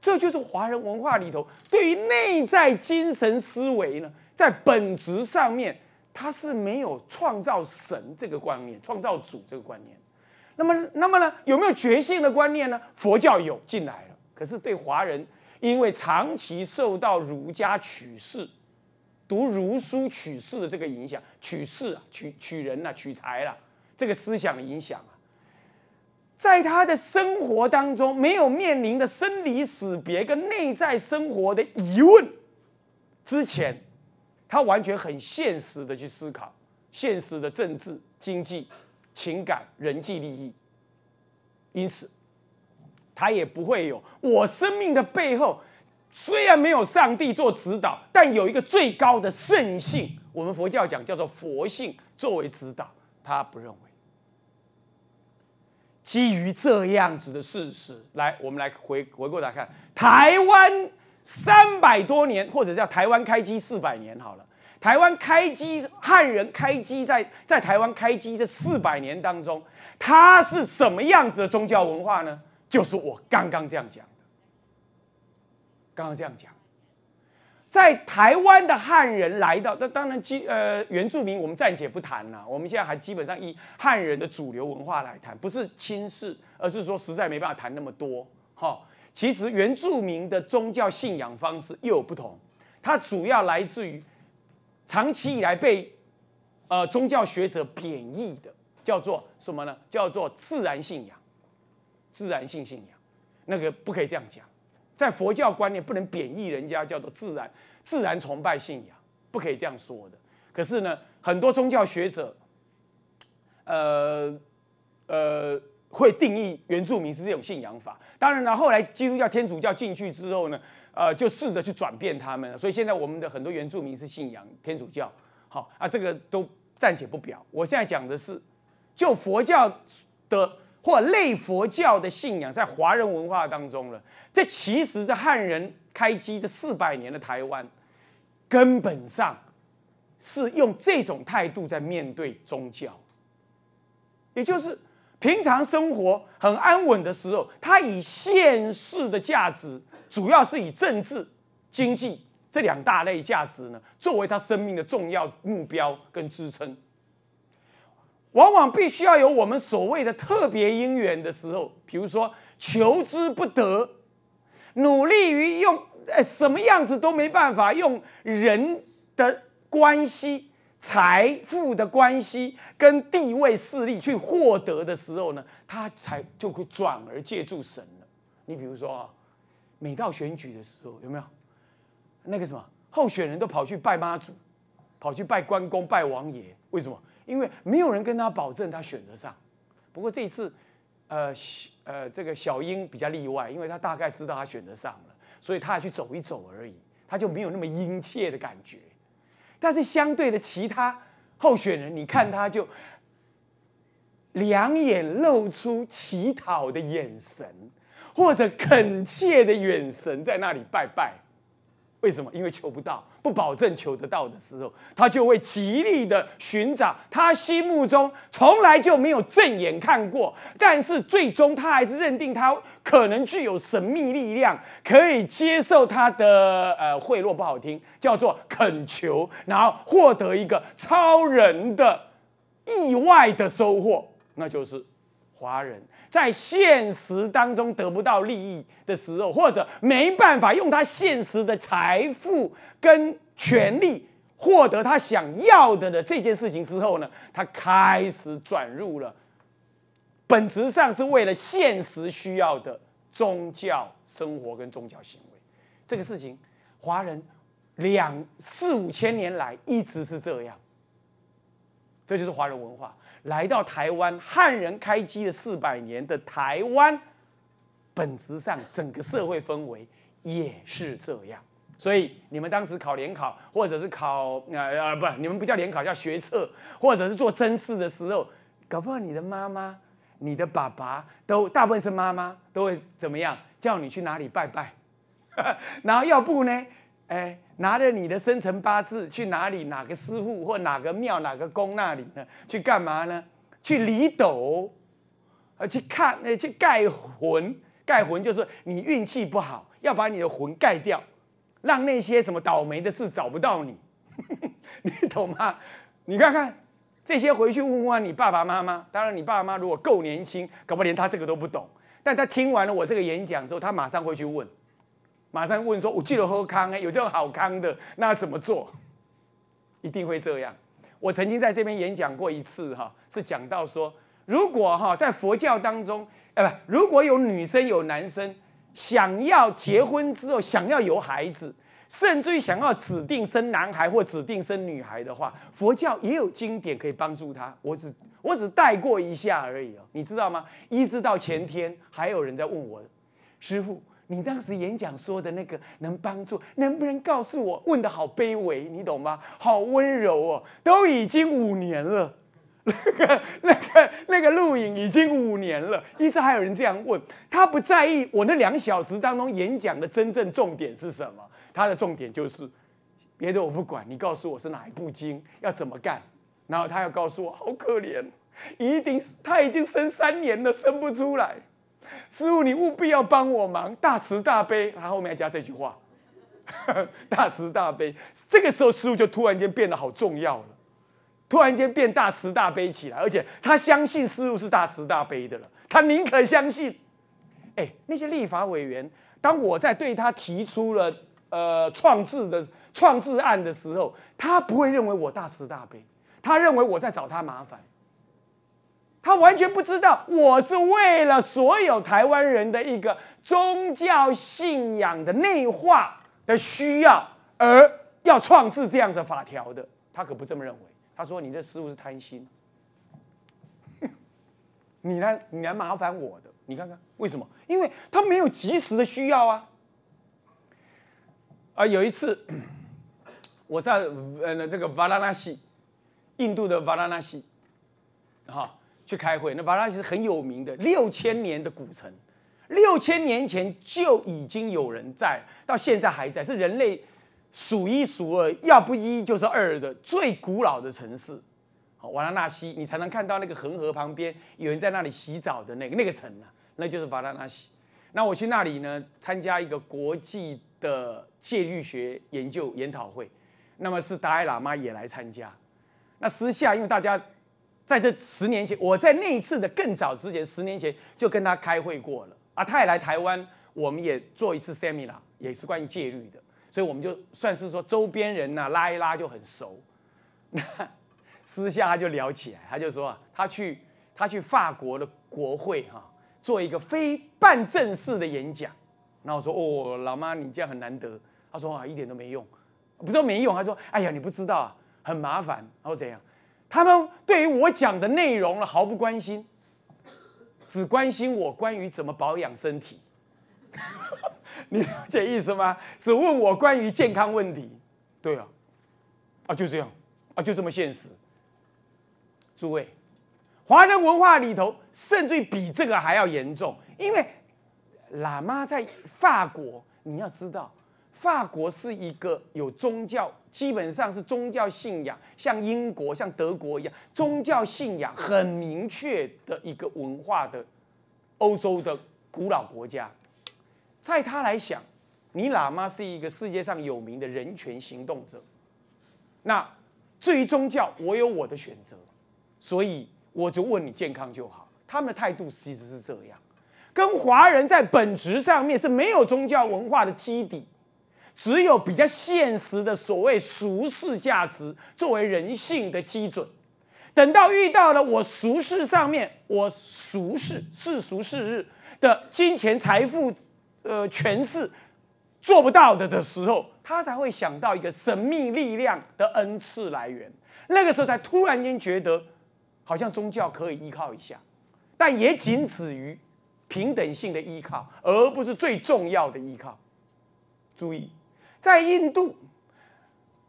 这就是华人文化里头对于内在精神思维呢，在本质上面，它是没有创造神这个观念，创造主这个观念。那么，那么呢，有没有觉性的观念呢？佛教有进来了，可是对华人，因为长期受到儒家取势。读儒书取士的这个影响，取士啊，取取人呐，取财啦，这个思想影响啊，在他的生活当中没有面临的生离死别跟内在生活的疑问之前，他完全很现实的去思考现实的政治、经济、情感、人际利益，因此他也不会有我生命的背后。虽然没有上帝做指导，但有一个最高的圣性，我们佛教讲叫做佛性作为指导。他不认为。基于这样子的事实，来，我们来回回过来看，台湾三百多年，或者叫台湾开机四百年好了。台湾开机，汉人开机在在台湾开机这四百年当中，它是什么样子的宗教文化呢？就是我刚刚这样讲。刚刚这样讲，在台湾的汉人来到，那当然基呃原住民我们暂且不谈了，我们现在还基本上以汉人的主流文化来谈，不是轻视，而是说实在没办法谈那么多哈。其实原住民的宗教信仰方式又有不同，它主要来自于长期以来被呃宗教学者贬义的叫做什么呢？叫做自然信仰、自然性信仰，那个不可以这样讲。在佛教观念不能贬义人家叫做自然自然崇拜信仰，不可以这样说的。可是呢，很多宗教学者，呃呃，会定义原住民是这种信仰法。当然了，后来基督教、天主教进去之后呢，呃，就试着去转变他们。所以现在我们的很多原住民是信仰天主教。好啊，这个都暂且不表。我现在讲的是，就佛教的。或类佛教的信仰在华人文化当中了。这其实在汉人开基这四百年的台湾，根本上是用这种态度在面对宗教。也就是平常生活很安稳的时候，他以现世的价值，主要是以政治、经济这两大类价值呢，作为他生命的重要目标跟支撑。往往必须要有我们所谓的特别因缘的时候，比如说求之不得，努力于用呃什么样子都没办法用人的关系、财富的关系跟地位势力去获得的时候呢，他才就会转而借助神了。你比如说啊，每到选举的时候，有没有那个什么候选人都跑去拜妈祖，跑去拜关公、拜王爷？为什么？因为没有人跟他保证他选得上，不过这一次，呃，呃，这个小英比较例外，因为他大概知道他选得上了，所以他去走一走而已，他就没有那么殷切的感觉。但是相对的，其他候选人，你看他就两眼露出乞讨的眼神，或者恳切的眼神，在那里拜拜。为什么？因为求不到，不保证求得到的时候，他就会极力的寻找他心目中从来就没有正眼看过，但是最终他还是认定他可能具有神秘力量，可以接受他的呃贿赂，不好听叫做恳求，然后获得一个超人的意外的收获，那就是。华人在现实当中得不到利益的时候，或者没办法用他现实的财富跟权力获得他想要的的这件事情之后呢，他开始转入了本质上是为了现实需要的宗教生活跟宗教行为。这个事情，华人两四五千年来一直是这样，这就是华人文化。来到台湾，汉人开基了四百年的台湾，本质上整个社会氛围也是这样。所以你们当时考联考，或者是考呃呃不，你们不叫联考，叫学测，或者是做真试的时候，搞不好你的妈妈、你的爸爸，都大部分是妈妈，都会怎么样叫你去哪里拜拜？[laughs] 然后要不呢？哎，拿着你的生辰八字去哪里？哪个师傅或哪个庙、哪个宫那里呢？去干嘛呢？去离斗，而去看呃去盖魂。盖魂就是你运气不好，要把你的魂盖掉，让那些什么倒霉的事找不到你。[laughs] 你懂吗？你看看这些回去问问你爸爸妈妈。当然，你爸妈如果够年轻，搞不连他这个都不懂。但他听完了我这个演讲之后，他马上会去问。马上问说：“我记得喝康哎，有这种好康的，那怎么做？”一定会这样。我曾经在这边演讲过一次哈，是讲到说，如果哈在佛教当中，哎不，如果有女生有男生想要结婚之后想要有孩子，甚至于想要指定生男孩或指定生女孩的话，佛教也有经典可以帮助他。我只我只带过一下而已哦，你知道吗？一直到前天还有人在问我，师傅。你当时演讲说的那个能帮助，能不能告诉我？问的好卑微，你懂吗？好温柔哦，都已经五年了，[laughs] 那个、那个、那个录影已经五年了，一直还有人这样问。他不在意我那两小时当中演讲的真正重点是什么，他的重点就是别的我不管你，告诉我是哪一部经要怎么干，然后他要告诉我，好可怜，一定他已经生三年了，生不出来。师傅，你务必要帮我忙，大慈大悲。他后面还加这句话，[laughs] 大慈大悲。这个时候，师傅就突然间变得好重要了，突然间变大慈大悲起来，而且他相信师傅是大慈大悲的了。他宁可相信。哎，那些立法委员，当我在对他提出了呃创制的创制案的时候，他不会认为我大慈大悲，他认为我在找他麻烦。他完全不知道我是为了所有台湾人的一个宗教信仰的内化的需要而要创制这样的法条的。他可不这么认为。他说：“你的失误是贪心，[laughs] 你来你来麻烦我的。你看看为什么？因为他没有及时的需要啊。”啊，有一次 [clears throat] 我在呃这个瓦拉纳西，印度的瓦拉纳西，好。去开会，那瓦拉西是很有名的，六千年的古城，六千年前就已经有人在，到现在还在，是人类数一数二，要不一就是二的最古老的城市。好，瓦拉纳西，你才能看到那个恒河旁边有人在那里洗澡的那个那个城啊，那就是瓦拉纳西。那我去那里呢，参加一个国际的戒律学研究研讨会，那么是达赖喇嘛也来参加。那私下因为大家。在这十年前，我在那一次的更早之前，十年前就跟他开会过了啊，他也来台湾，我们也做一次 seminar，也是关于戒律的，所以我们就算是说周边人呐，拉一拉就很熟。那 [laughs] 私下他就聊起来，他就说啊，他去他去法国的国会哈，做一个非办正式的演讲。那我说哦，老妈你这样很难得。他说啊，一点都没用，不说没用，他说哎呀，你不知道，啊，很麻烦，然后怎样？他们对于我讲的内容了毫不关心，只关心我关于怎么保养身体。[laughs] 你了解意思吗？只问我关于健康问题。对啊，啊就这样，啊就这么现实。诸位，华人文化里头，甚至比这个还要严重，因为喇嘛在法国，你要知道。法国是一个有宗教，基本上是宗教信仰，像英国、像德国一样，宗教信仰很明确的一个文化的欧洲的古老国家。在他来想，你喇嘛是一个世界上有名的人权行动者，那至于宗教，我有我的选择，所以我就问你健康就好。他们的态度其实是这样，跟华人在本质上面是没有宗教文化的基底。只有比较现实的所谓俗世价值作为人性的基准，等到遇到了我俗世上面我俗世世俗世日的金钱财富呃权势做不到的的时候，他才会想到一个神秘力量的恩赐来源。那个时候才突然间觉得好像宗教可以依靠一下，但也仅止于平等性的依靠，而不是最重要的依靠。注意。在印度，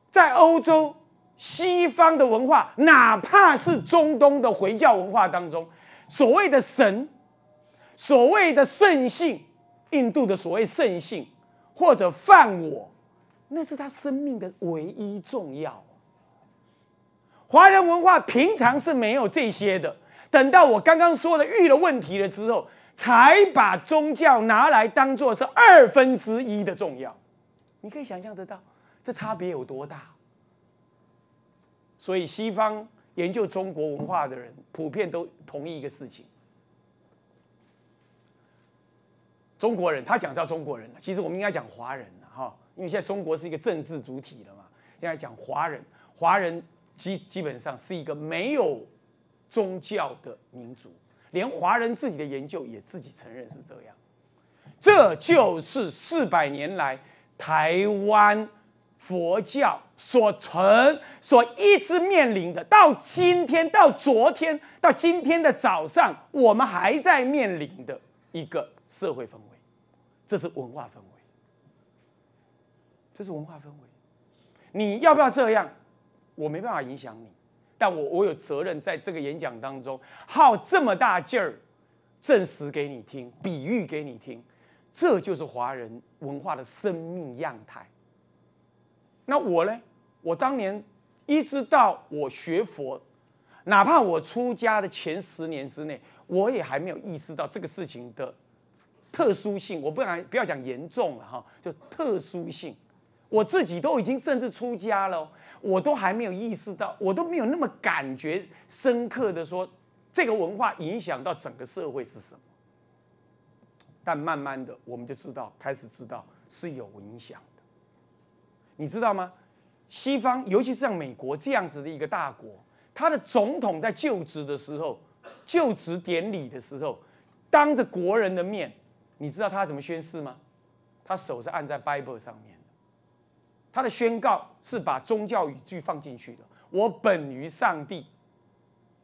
在欧洲、西方的文化，哪怕是中东的回教文化当中，所谓的神，所谓的圣性，印度的所谓圣性或者犯我，那是他生命的唯一重要。华人文化平常是没有这些的，等到我刚刚说的遇了问题了之后，才把宗教拿来当做是二分之一的重要。你可以想象得到，这差别有多大。所以，西方研究中国文化的人普遍都同意一个事情：中国人，他讲叫中国人，其实我们应该讲华人，哈。因为现在中国是一个政治主体了嘛，应该讲华人。华人基基本上是一个没有宗教的民族，连华人自己的研究也自己承认是这样。这就是四百年来。台湾佛教所存、所一直面临的，到今天、到昨天、到今天的早上，我们还在面临的一个社会氛围，这是文化氛围，这是文化氛围。你要不要这样？我没办法影响你，但我我有责任在这个演讲当中耗这么大劲儿，证实给你听，比喻给你听。这就是华人文化的生命样态。那我呢？我当年一直到我学佛，哪怕我出家的前十年之内，我也还没有意识到这个事情的特殊性。我不敢不要讲严重了哈，就特殊性。我自己都已经甚至出家了，我都还没有意识到，我都没有那么感觉深刻的说，这个文化影响到整个社会是什么。但慢慢的，我们就知道，开始知道是有影响的。你知道吗？西方，尤其是像美国这样子的一个大国，他的总统在就职的时候，就职典礼的时候，当着国人的面，你知道他怎么宣誓吗？他手是按在 Bible 上面的，他的宣告是把宗教语句放进去的。我本于上帝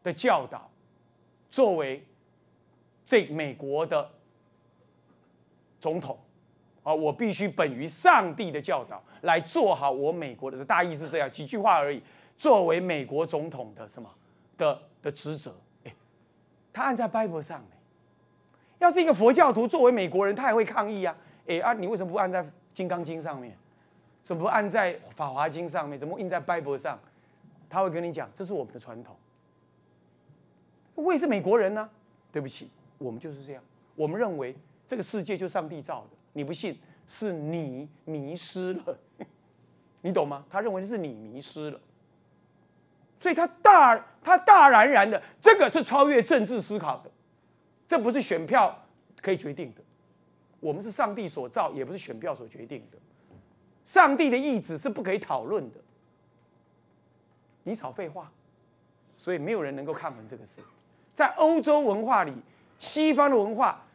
的教导，作为这美国的。总统，啊，我必须本于上帝的教导来做好我美国的。大意是这样，几句话而已。作为美国总统的什么的的职责，哎，他按在 Bible 上呢。要是一个佛教徒，作为美国人，他也会抗议啊。哎啊，你为什么不按在金刚经上面？怎么不按在法华经上面？怎么印在 Bible 上？他会跟你讲，这是我们的传统。我也是美国人呢。对不起，我们就是这样。我们认为。这个世界就上帝造的，你不信是你迷失了，[laughs] 你懂吗？他认为是你迷失了，所以他大他大然然的，这个是超越政治思考的，这不是选票可以决定的。我们是上帝所造，也不是选票所决定的。上帝的意志是不可以讨论的，你少废话。所以没有人能够看衡这个事，在欧洲文化里，西方的文化。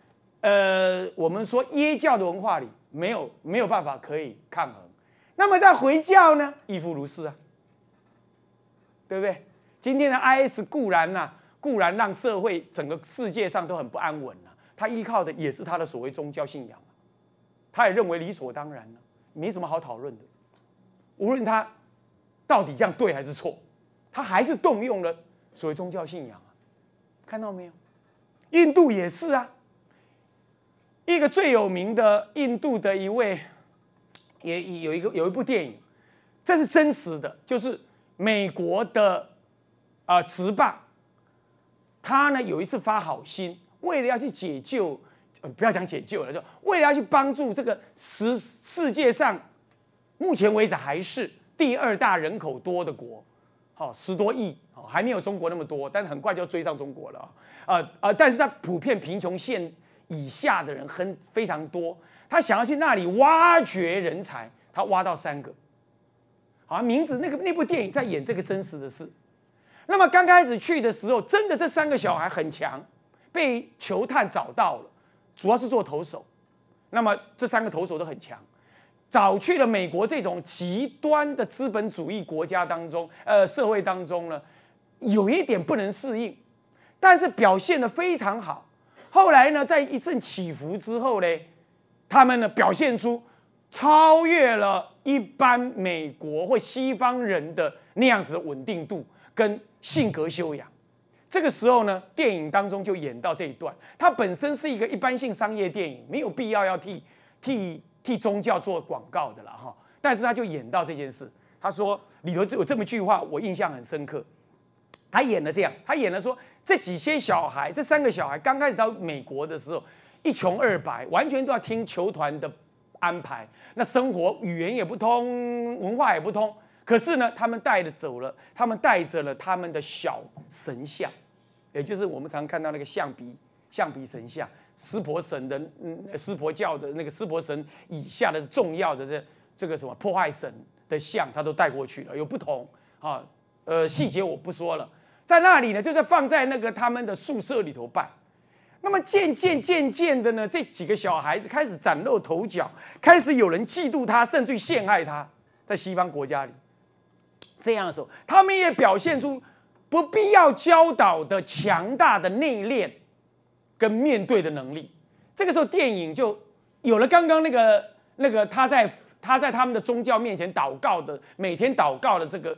呃，我们说耶教的文化里没有没有办法可以抗衡，那么在回教呢，亦复如是啊，对不对？今天的 I S 固然呐，固然让社会整个世界上都很不安稳了，他依靠的也是他的所谓宗教信仰，他也认为理所当然啊，没什么好讨论的。无论他到底这样对还是错，他还是动用了所谓宗教信仰啊，看到没有？印度也是啊。一个最有名的印度的一位，也有一个有一部电影，这是真实的，就是美国的啊，直棒，他呢有一次发好心，为了要去解救，不要讲解救了，就为了要去帮助这个世世界上目前为止还是第二大人口多的国，好十多亿，好还没有中国那么多，但是很快就要追上中国了，啊啊，但是他普遍贫穷现。以下的人很非常多，他想要去那里挖掘人才，他挖到三个，好名字那个那部电影在演这个真实的事。那么刚开始去的时候，真的这三个小孩很强，被球探找到了，主要是做投手。那么这三个投手都很强，早去了美国这种极端的资本主义国家当中，呃，社会当中呢，有一点不能适应，但是表现的非常好。后来呢，在一阵起伏之后呢，他们呢表现出超越了一般美国或西方人的那样子的稳定度跟性格修养。这个时候呢，电影当中就演到这一段。它本身是一个一般性商业电影，没有必要要替替替宗教做广告的了哈。但是他就演到这件事，他说里头有这么句话，我印象很深刻。他演了这样，他演了说。这几些小孩，这三个小孩刚开始到美国的时候，一穷二白，完全都要听球团的安排。那生活语言也不通，文化也不通。可是呢，他们带着走了，他们带着了他们的小神像，也就是我们常看到那个象鼻、象鼻神像、湿婆神的、嗯，湿婆教的那个湿婆神以下的重要的这这个什么破坏神的像，他都带过去了。有不同啊，呃，细节我不说了。在那里呢，就是放在那个他们的宿舍里头办。那么渐渐渐渐的呢，这几个小孩子开始崭露头角，开始有人嫉妒他，甚至陷害他。在西方国家里，这样的时候，他们也表现出不必要教导的强大的内敛跟面对的能力。这个时候，电影就有了刚刚那个那个他在他在他们的宗教面前祷告的，每天祷告的这个。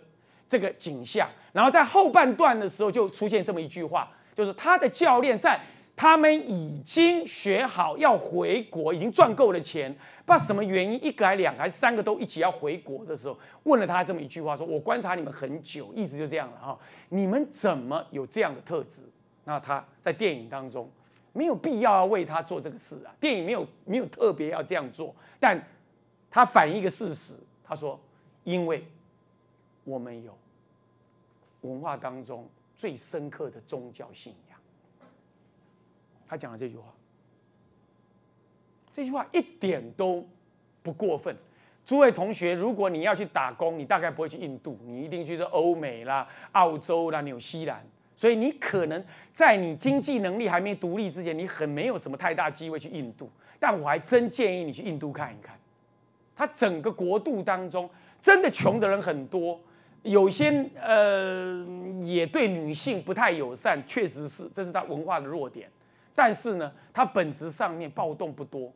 这个景象，然后在后半段的时候就出现这么一句话，就是他的教练在他们已经学好要回国，已经赚够了钱，不知道什么原因，一、个、两、个、三、个都一起要回国的时候，问了他这么一句话：，说我观察你们很久，意思就这样了哈，你们怎么有这样的特质？那他在电影当中没有必要要为他做这个事啊，电影没有没有特别要这样做，但他反映一个事实，他说：，因为我们有。文化当中最深刻的宗教信仰，他讲了这句话，这句话一点都不过分。诸位同学，如果你要去打工，你大概不会去印度，你一定去这欧美啦、澳洲啦、纽西兰。所以你可能在你经济能力还没独立之前，你很没有什么太大机会去印度。但我还真建议你去印度看一看，他整个国度当中真的穷的人很多。有些呃也对女性不太友善，确实是，这是他文化的弱点。但是呢，他本质上面暴动不多。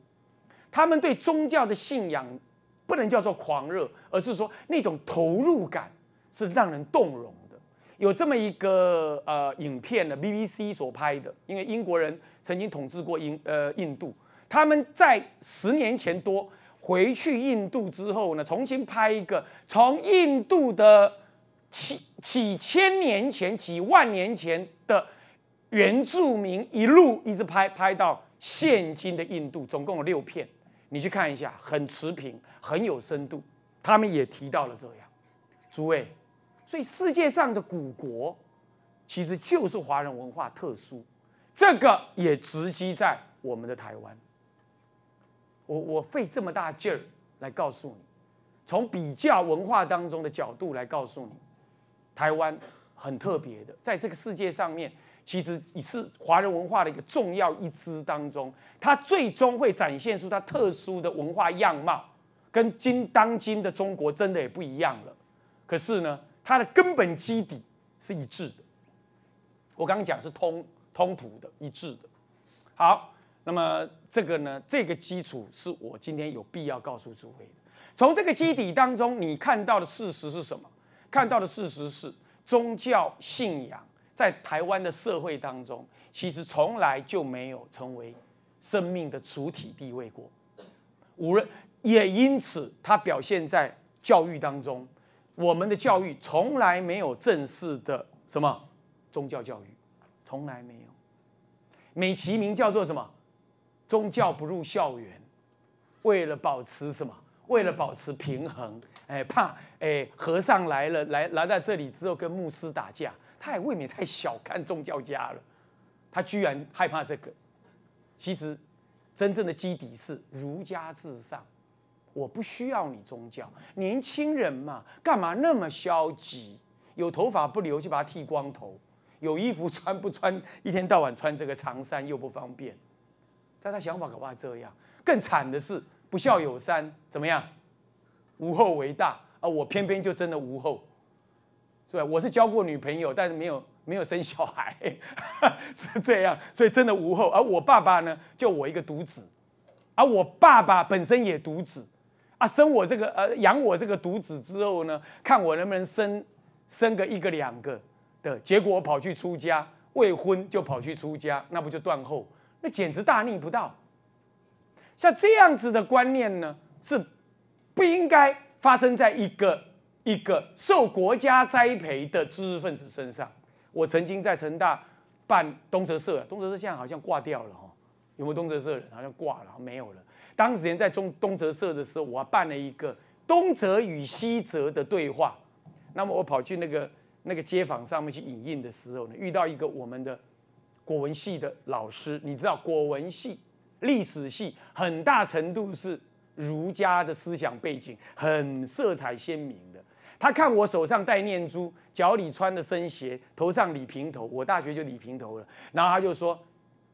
他们对宗教的信仰不能叫做狂热，而是说那种投入感是让人动容的。有这么一个呃影片呢，BBC 所拍的，因为英国人曾经统治过印呃印度，他们在十年前多。回去印度之后呢，重新拍一个从印度的几几千年前、几万年前的原住民一路一直拍拍到现今的印度，总共有六片，你去看一下，很持平，很有深度。他们也提到了这样，诸位，所以世界上的古国其实就是华人文化特殊，这个也直击在我们的台湾。我我费这么大劲儿来告诉你，从比较文化当中的角度来告诉你，台湾很特别的，在这个世界上面，其实也是华人文化的一个重要一支当中，它最终会展现出它特殊的文化样貌，跟今当今的中国真的也不一样了。可是呢，它的根本基底是一致的。我刚刚讲是通通途的一致的，好。那么这个呢？这个基础是我今天有必要告诉诸位的。从这个基底当中，你看到的事实是什么？看到的事实是，宗教信仰在台湾的社会当中，其实从来就没有成为生命的主体地位过。无论也因此，它表现在教育当中，我们的教育从来没有正式的什么宗教教育，从来没有，美其名叫做什么？宗教不入校园，为了保持什么？为了保持平衡？哎，怕哎，和尚来了，来来到这里之后跟牧师打架，他也未免太小看宗教家了。他居然害怕这个。其实，真正的基底是儒家至上。我不需要你宗教。年轻人嘛，干嘛那么消极？有头发不留就把它剃光头，有衣服穿不穿？一天到晚穿这个长衫又不方便。但他想法可怕这样。更惨的是，不孝有三，怎么样？无后为大啊！我偏偏就真的无后，是吧？我是交过女朋友，但是没有没有生小孩，[laughs] 是这样。所以真的无后。而我爸爸呢，就我一个独子。而我爸爸本身也独子，啊，生我这个呃养我这个独子之后呢，看我能不能生生个一个两个。的结果，我跑去出家，未婚就跑去出家，那不就断后？那简直大逆不道！像这样子的观念呢，是不应该发生在一个一个受国家栽培的知识分子身上。我曾经在成大办东哲社，东哲社现在好像挂掉了哈，有没有东哲社人？好像挂了，没有了。当时在中东哲社的时候，我办了一个东哲与西哲的对话。那么我跑去那个那个街坊上面去影印的时候呢，遇到一个我们的。国文系的老师，你知道，国文系、历史系很大程度是儒家的思想背景，很色彩鲜明的。他看我手上戴念珠，脚里穿的僧鞋，头上理平头，我大学就理平头了。然后他就说，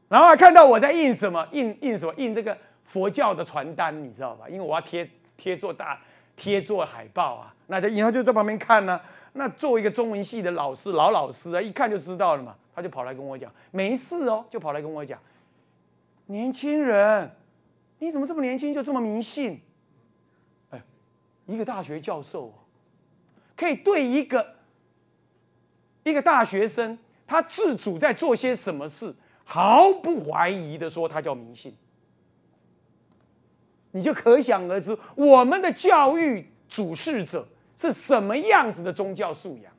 然后看到我在印什么，印印什么，印这个佛教的传单，你知道吧？因为我要贴贴做大贴做海报啊。那他然后就在旁边看呢。那作为一个中文系的老师老老师啊，一看就知道了嘛，他就跑来跟我讲，没事哦，就跑来跟我讲，年轻人，你怎么这么年轻就这么迷信？哎，一个大学教授，可以对一个一个大学生他自主在做些什么事毫不怀疑的说他叫迷信，你就可想而知我们的教育主事者。是什么样子的宗教素养？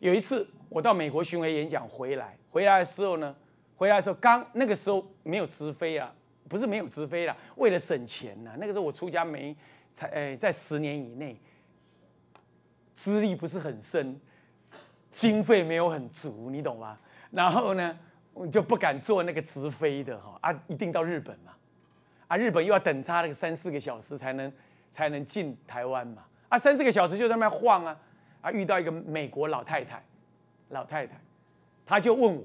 有一次我到美国巡回演讲回来，回来的时候呢，回来的时候刚那个时候没有直飞啊，不是没有直飞了，为了省钱呢。那个时候我出家没才，哎，在十年以内资历不是很深，经费没有很足，你懂吗？然后呢，我就不敢坐那个直飞的哈啊，一定到日本嘛，啊，日本又要等差那个三四个小时才能。才能进台湾嘛啊，三四个小时就在那晃啊啊，遇到一个美国老太太，老太太，她就问我，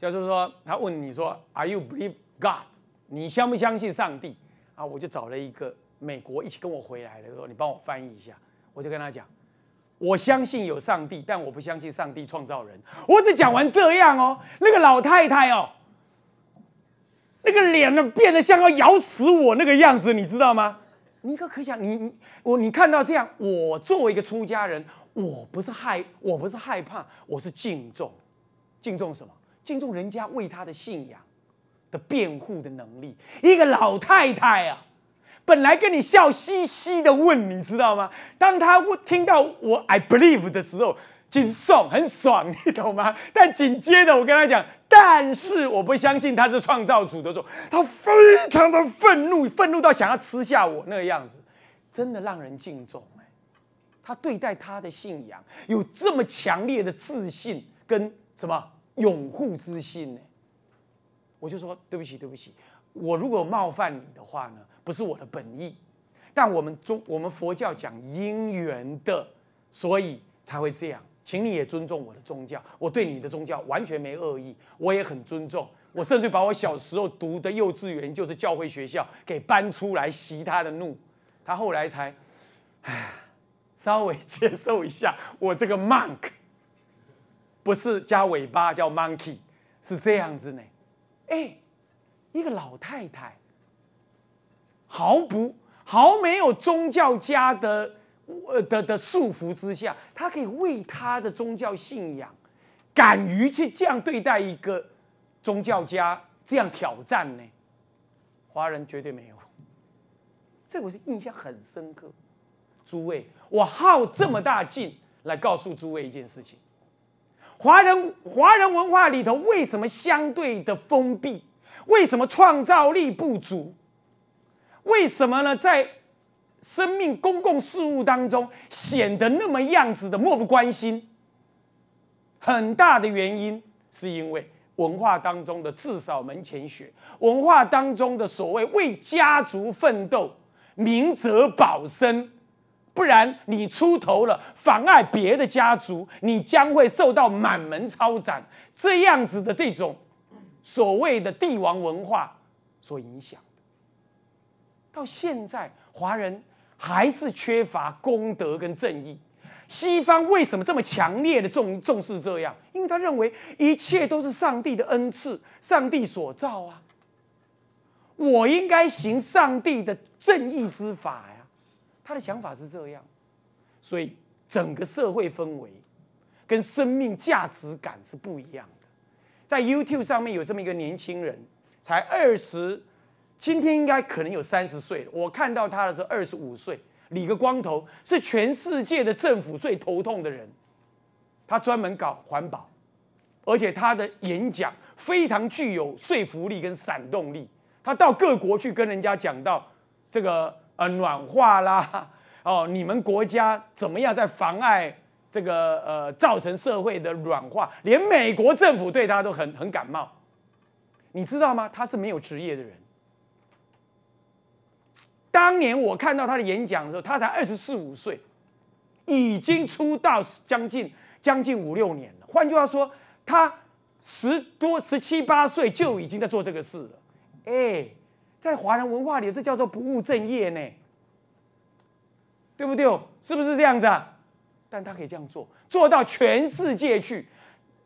就是说她问你说，Are you believe God？你相不相信上帝？啊，我就找了一个美国一起跟我回来的，说你帮我翻译一下。我就跟他讲，我相信有上帝，但我不相信上帝创造人。我只讲完这样哦，那个老太太哦。那个脸呢，变得像要咬死我那个样子，你知道吗？你可可想你，我你看到这样，我作为一个出家人，我不是害，我不是害怕，我是敬重，敬重什么？敬重人家为他的信仰的辩护的能力。一个老太太啊，本来跟你笑嘻嘻的问，你知道吗？当他问听到我 "I believe" 的时候。敬送很爽，你懂吗？但紧接着我跟他讲，但是我不相信他是创造主的时候，他非常的愤怒，愤怒到想要吃下我那个样子，真的让人敬重哎。他对待他的信仰有这么强烈的自信跟什么拥护之信呢？我就说对不起，对不起，我如果冒犯你的话呢，不是我的本意，但我们中我们佛教讲因缘的，所以才会这样。请你也尊重我的宗教，我对你的宗教完全没恶意，我也很尊重。我甚至把我小时候读的幼稚园就是教会学校给搬出来，吸他的怒，他后来才，唉，稍微接受一下我这个 monk，不是加尾巴叫 monkey，是这样子呢。哎，一个老太太，毫不毫没有宗教家的。呃的的束缚之下，他可以为他的宗教信仰，敢于去这样对待一个宗教家这样挑战呢？华人绝对没有，这我是印象很深刻。诸位，我耗这么大劲来告诉诸位一件事情：华人华人文化里头为什么相对的封闭？为什么创造力不足？为什么呢？在。生命公共事务当中显得那么样子的漠不关心，很大的原因是因为文化当中的“至少门前雪”，文化当中的所谓为家族奋斗、明哲保身，不然你出头了妨碍别的家族，你将会受到满门抄斩这样子的这种所谓的帝王文化所影响。到现在，华人。还是缺乏公德跟正义。西方为什么这么强烈的重重视这样？因为他认为一切都是上帝的恩赐，上帝所造啊，我应该行上帝的正义之法呀。他的想法是这样，所以整个社会氛围跟生命价值感是不一样的。在 YouTube 上面有这么一个年轻人，才二十。今天应该可能有三十岁，我看到他的时候二十五岁，理个光头，是全世界的政府最头痛的人。他专门搞环保，而且他的演讲非常具有说服力跟煽动力。他到各国去跟人家讲到这个呃暖化啦，[laughs] 哦，你们国家怎么样在妨碍这个呃造成社会的软化？连美国政府对他都很很感冒。你知道吗？他是没有职业的人。当年我看到他的演讲的时候，他才二十四五岁，已经出道将近将近五六年了。换句话说，他十多十七八岁就已经在做这个事了。哎，在华人文化里，这叫做不务正业呢，对不对？哦，是不是这样子啊？但他可以这样做，做到全世界去。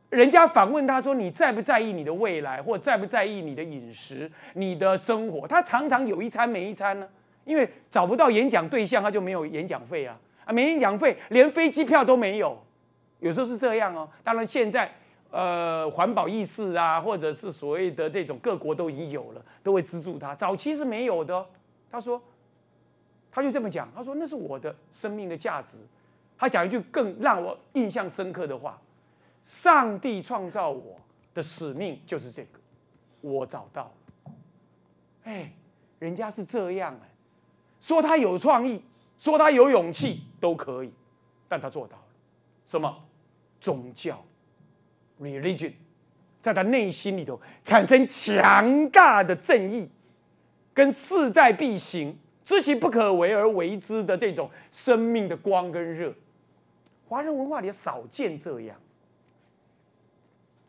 人家反问他说：“你在不在意你的未来，或在不在意你的饮食、你的生活？”他常常有一餐没一餐呢。因为找不到演讲对象，他就没有演讲费啊！啊，没演讲费，连飞机票都没有，有时候是这样哦。当然，现在呃，环保意识啊，或者是所谓的这种各国都已经有了，都会资助他。早期是没有的。他说，他就这么讲。他说：“那是我的生命的价值。”他讲一句更让我印象深刻的话：“上帝创造我的使命就是这个，我找到。”了。哎，人家是这样哎。说他有创意，说他有勇气都可以，但他做到了什么？宗教，religion，在他内心里头产生强大的正义，跟势在必行、知其不可为而为之的这种生命的光跟热。华人文化里少见这样，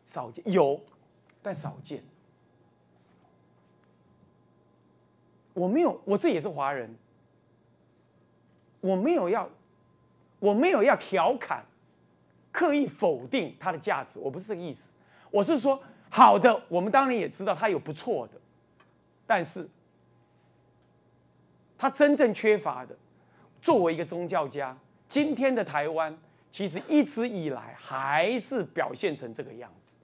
少见有，但少见。我没有，我这也是华人。我没有要，我没有要调侃，刻意否定它的价值，我不是这个意思。我是说，好的，我们当然也知道它有不错的，但是它真正缺乏的，作为一个宗教家，今天的台湾其实一直以来还是表现成这个样子，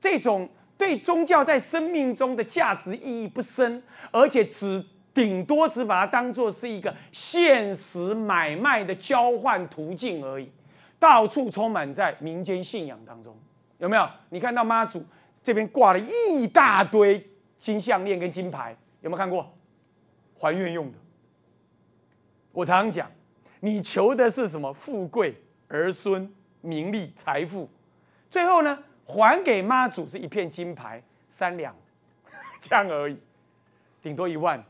这种对宗教在生命中的价值意义不深，而且只。顶多只把它当做是一个现实买卖的交换途径而已，到处充满在民间信仰当中，有没有？你看到妈祖这边挂了一大堆金项链跟金牌，有没有看过？还愿用的。我常常讲，你求的是什么？富贵儿孙、名利财富，最后呢，还给妈祖是一片金牌三两，这样而已，顶多一万。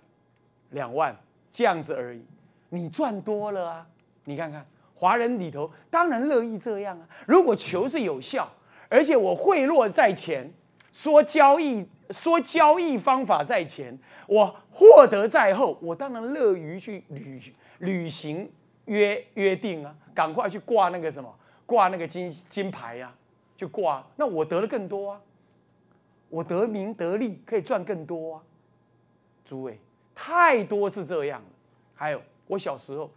两万这样子而已，你赚多了啊！你看看华人里头，当然乐意这样啊。如果球是有效，而且我贿赂在前，说交易说交易方法在前，我获得在后，我当然乐于去履履行约约定啊！赶快去挂那个什么，挂那个金金牌呀，去挂。那我得了更多啊，我得名得利，可以赚更多啊，诸位。太多是这样了，还有我小时候，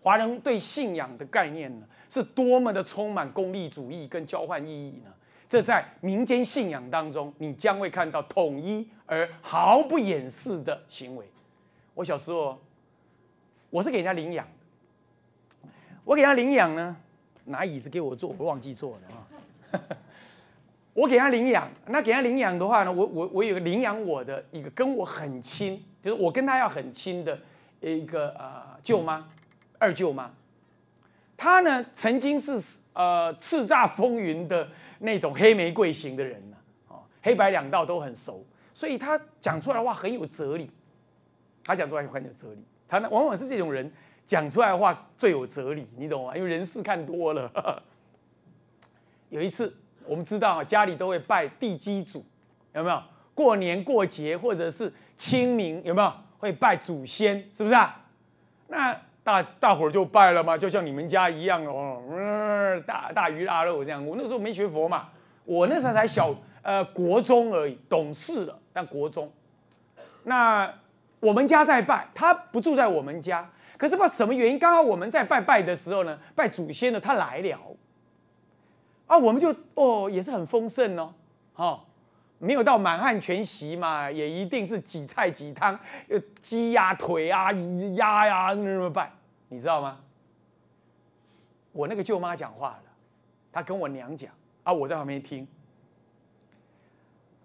华人对信仰的概念呢，是多么的充满功利主义跟交换意义呢？这在民间信仰当中，你将会看到统一而毫不掩饰的行为。我小时候，我是给人家领养，我给人家领养呢，拿椅子给我坐，我忘记坐了啊。我给他领养，那给他领养的话呢，我我我有个领养我的一个跟我很亲，就是我跟他要很亲的一个呃舅妈，二舅妈，他呢曾经是呃叱咤风云的那种黑玫瑰型的人呢，哦，黑白两道都很熟，所以他讲出来的话很有哲理，他讲出来很有哲理，常常往往是这种人讲出来的话最有哲理，你懂吗？因为人事看多了，[laughs] 有一次。我们知道啊，家里都会拜地基主，有没有？过年过节或者是清明，有没有会拜祖先？是不是啊？那大大伙儿就拜了嘛，就像你们家一样哦，大大鱼大肉这样。我那时候没学佛嘛，我那时候才小，呃，国中而已，懂事了，但国中。那我们家在拜，他不住在我们家，可是不知道什么原因，刚好我们在拜拜的时候呢，拜祖先呢，他来了。啊，我们就哦，也是很丰盛哦，哈，没有到满汉全席嘛，也一定是几菜几汤，呃，鸡鸭腿啊，鸭呀，那么办，你知道吗？我那个舅妈讲话了，她跟我娘讲，啊，我在旁边听，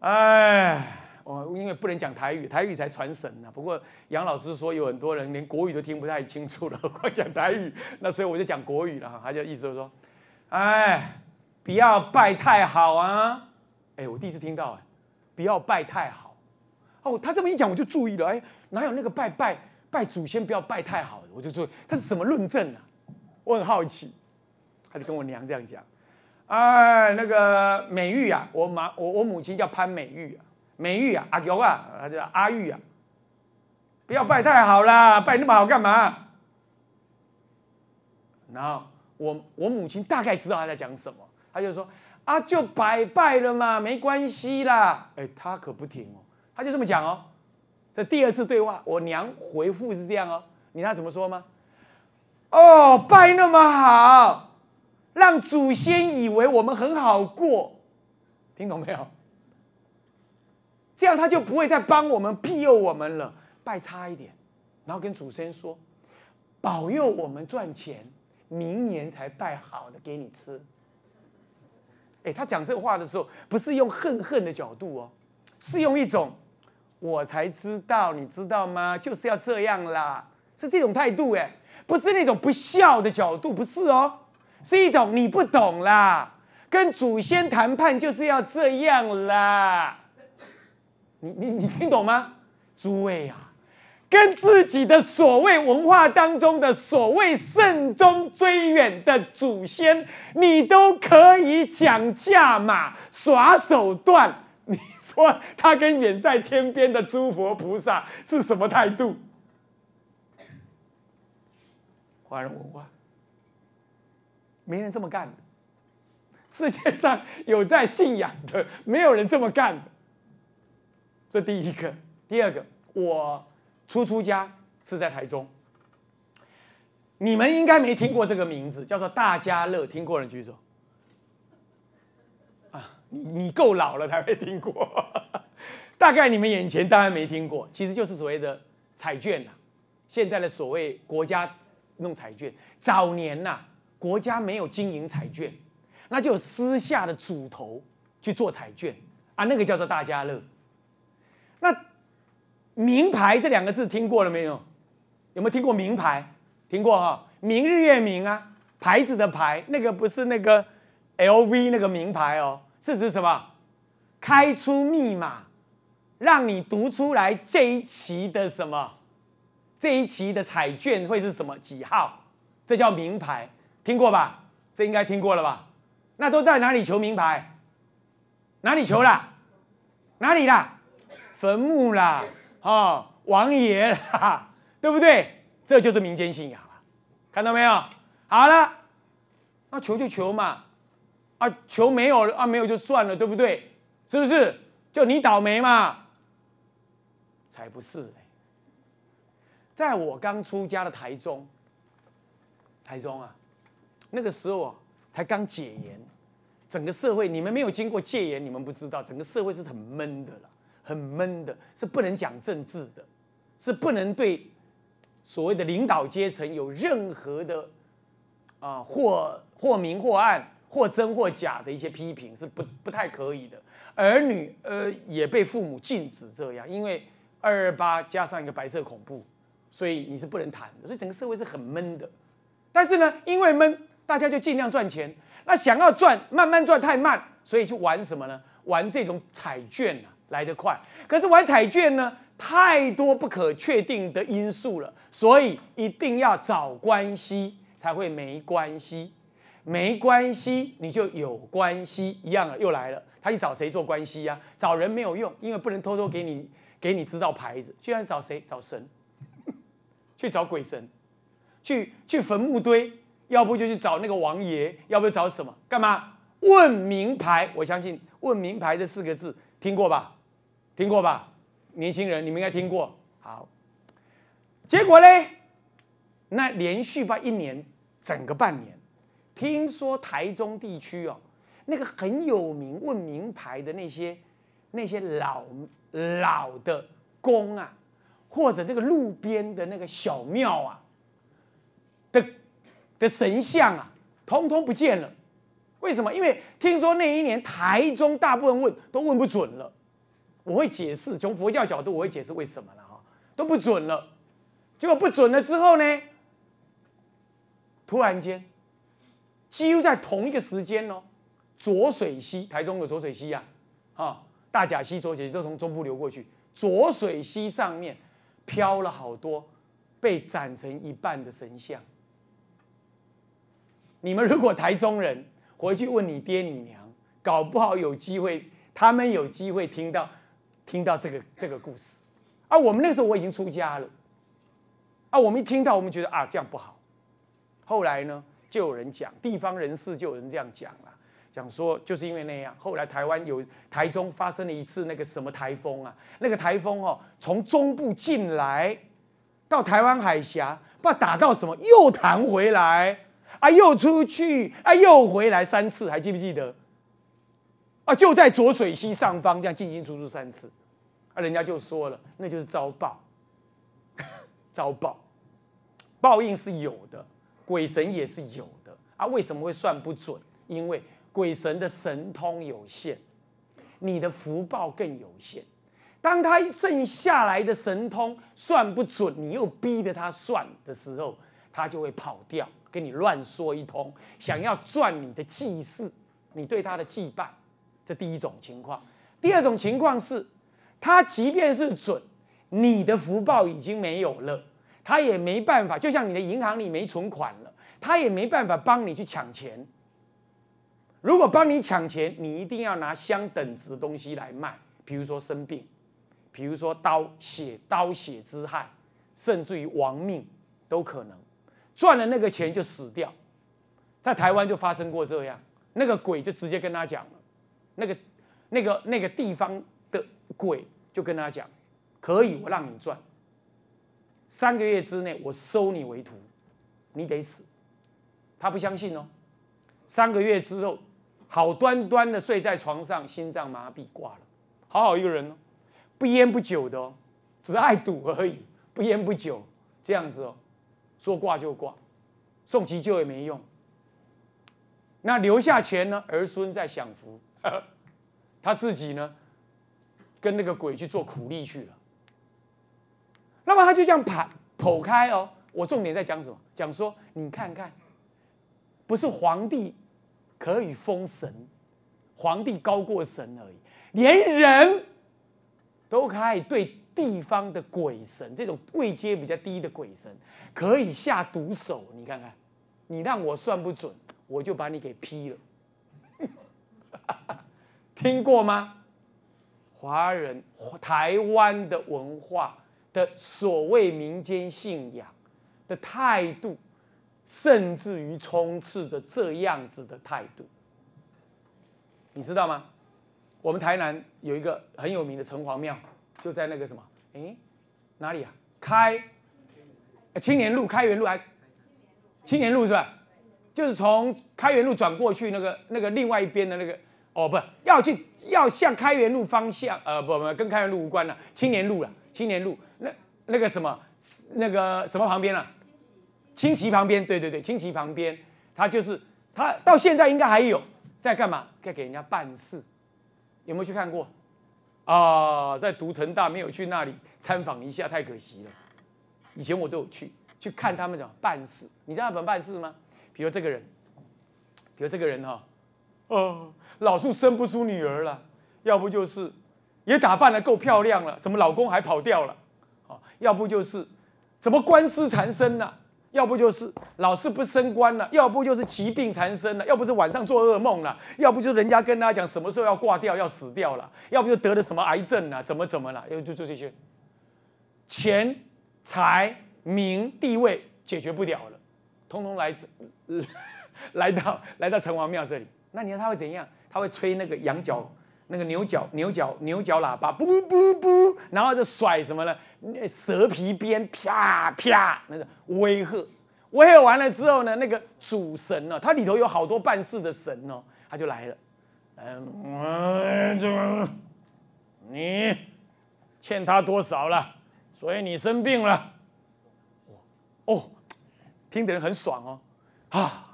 哎，我因为不能讲台语，台语才传神呢。不过杨老师说有很多人连国语都听不太清楚了，光 [laughs] 讲台语，那所以我就讲国语了哈。他就意思说，哎。不要拜太好啊！哎，我第一次听到哎，不要拜太好。哦，他这么一讲，我就注意了。哎，哪有那个拜拜拜祖先不要拜太好的？我就注意，他是什么论证呢？我很好奇。他就跟我娘这样讲：“哎，那个美玉啊，我妈，我我母亲叫潘美玉啊，美玉啊，阿尤啊，她叫阿玉啊，不要拜太好啦，拜那么好干嘛？”然后我我母亲大概知道他在讲什么。他就说：“啊，就拜拜了嘛，没关系啦。”哎，他可不听哦，他就这么讲哦。这第二次对话，我娘回复是这样哦，你道怎么说吗？哦，拜那么好，让祖先以为我们很好过，听懂没有？这样他就不会再帮我们庇佑我们了。拜差一点，然后跟祖先说：“保佑我们赚钱，明年才拜好的给你吃。”哎，他讲这个话的时候，不是用恨恨的角度哦，是用一种我才知道，你知道吗？就是要这样啦，是这种态度哎，不是那种不孝的角度，不是哦，是一种你不懂啦，跟祖先谈判就是要这样啦，你你你听懂吗？诸位啊。跟自己的所谓文化当中的所谓慎终追远的祖先，你都可以讲价码、耍手段。你说他跟远在天边的诸佛菩萨是什么态度？华人文化没人这么干的。世界上有在信仰的，没有人这么干的。这第一个，第二个我。初出家是在台中，你们应该没听过这个名字，叫做大家乐，听过人举手。啊，你你够老了才会听过，[laughs] 大概你们眼前当然没听过，其实就是所谓的彩券呐。现在的所谓国家弄彩券，早年呐国家没有经营彩券，那就私下的组头去做彩券啊，那个叫做大家乐，那。名牌这两个字听过了没有？有没有听过名牌？听过哈？明日月明啊，牌子的牌，那个不是那个 LV 那个名牌哦，是指什么？开出密码，让你读出来这一期的什么？这一期的彩券会是什么几号？这叫名牌，听过吧？这应该听过了吧？那都在哪里求名牌？哪里求啦？哪里啦？坟墓啦？啊，王爷啦，对不对？这就是民间信仰了，看到没有？好了，那求就求嘛，啊，求没有啊，没有就算了，对不对？是不是？就你倒霉嘛？才不是嘞！在我刚出家的台中，台中啊，那个时候啊，才刚解严，整个社会你们没有经过戒严，你们不知道，整个社会是很闷的了。很闷的，是不能讲政治的，是不能对所谓的领导阶层有任何的啊或或明或暗或真或假的一些批评是不不太可以的。儿女呃也被父母禁止这样，因为二二八加上一个白色恐怖，所以你是不能谈的。所以整个社会是很闷的。但是呢，因为闷，大家就尽量赚钱。那想要赚，慢慢赚太慢，所以就玩什么呢？玩这种彩券啊。来得快，可是玩彩券呢，太多不可确定的因素了，所以一定要找关系才会没关系，没关系你就有关系一样了，又来了，他去找谁做关系呀？找人没有用，因为不能偷偷给你给你知道牌子，居然找谁？找神？去找鬼神？去去坟墓堆，要不就去找那个王爷，要不找什么？干嘛？问名牌？我相信问名牌这四个字听过吧？听过吧，年轻人，你们应该听过。好，结果呢？那连续吧一年，整个半年，听说台中地区哦，那个很有名问名牌的那些那些老老的公啊，或者那个路边的那个小庙啊的的神像啊，通通不见了。为什么？因为听说那一年台中大部分问都问不准了。我会解释，从佛教角度我会解释为什么了哈，都不准了，结果不准了之后呢，突然间，几乎在同一个时间哦，浊水溪台中的浊水溪呀，啊，大甲溪、浊水都从中部流过去，浊水溪上面飘了好多被斩成一半的神像。你们如果台中人回去问你爹你娘，搞不好有机会，他们有机会听到。听到这个这个故事，啊，我们那时候我已经出家了，啊，我们一听到，我们觉得啊这样不好。后来呢，就有人讲，地方人士就有人这样讲了，讲说就是因为那样。后来台湾有台中发生了一次那个什么台风啊，那个台风哦，从中部进来到台湾海峡，不知道打到什么，又弹回来啊，又出去啊，又回来三次，还记不记得？啊，就在浊水溪上方，这样进进出出三次，啊，人家就说了，那就是遭报，[laughs] 遭报，报应是有的，鬼神也是有的，啊，为什么会算不准？因为鬼神的神通有限，你的福报更有限。当他剩下来的神通算不准，你又逼着他算的时候，他就会跑掉，跟你乱说一通，想要赚你的祭祀，你对他的祭拜。这第一种情况，第二种情况是，他即便是准，你的福报已经没有了，他也没办法。就像你的银行里没存款了，他也没办法帮你去抢钱。如果帮你抢钱，你一定要拿相等值的东西来卖，比如说生病，比如说刀血刀血之害，甚至于亡命都可能赚了那个钱就死掉。在台湾就发生过这样，那个鬼就直接跟他讲了。那个、那个、那个地方的鬼就跟他讲：“可以，我让你赚。三个月之内，我收你为徒，你得死。”他不相信哦。三个月之后，好端端的睡在床上，心脏麻痹挂了。好好一个人哦，不烟不酒的哦，只爱赌而已，不烟不酒这样子哦，说挂就挂，送急救也没用。那留下钱呢？儿孙在享福。呃，[laughs] 他自己呢，跟那个鬼去做苦力去了。那么他就这样跑跑开哦。我重点在讲什么？讲说你看看，不是皇帝可以封神，皇帝高过神而已，连人都可以对地方的鬼神，这种位阶比较低的鬼神，可以下毒手。你看看，你让我算不准，我就把你给劈了。[laughs] 听过吗？华人台湾的文化的所谓民间信仰的态度，甚至于充斥着这样子的态度，你知道吗？我们台南有一个很有名的城隍庙，就在那个什么，哎，哪里啊？开青年路、开元路还青年路是吧？就是从开元路转过去那个那个另外一边的那个哦，不要去要向开元路方向，呃，不不跟开元路无关了，青年路了，青年路那那个什么那个什么旁边了，青旗旁边，对对对，青旗旁边，他就是他到现在应该还有在干嘛，在给人家办事，有没有去看过啊？在读成大没有去那里参访一下太可惜了，以前我都有去去看他们怎么办事，你在日本办事吗？比如这个人，比如这个人哈，啊，老树生不出女儿了；要不就是，也打扮的够漂亮了，怎么老公还跑掉了？要不就是，怎么官司缠身了？要不就是老是不升官了；要不就是疾病缠身了；要不是晚上做噩梦了；要不就人家跟他讲什么时候要挂掉、要死掉了；要不就得了什么癌症了？怎么怎么了？要就就这些，钱、财、名、地位解决不了了，通通来自。[laughs] 来到来到城隍庙这里，那你看他会怎样？他会吹那个羊角、那个牛角、牛角、牛角喇叭，不不不，然后就甩什么呢？蛇皮鞭，啪啪，那个威吓。威吓完了之后呢，那个主神呢，它里头有好多办事的神哦，他就来了。嗯，怎么你欠他多少了？所以你生病了。哦，听的人很爽哦。啊，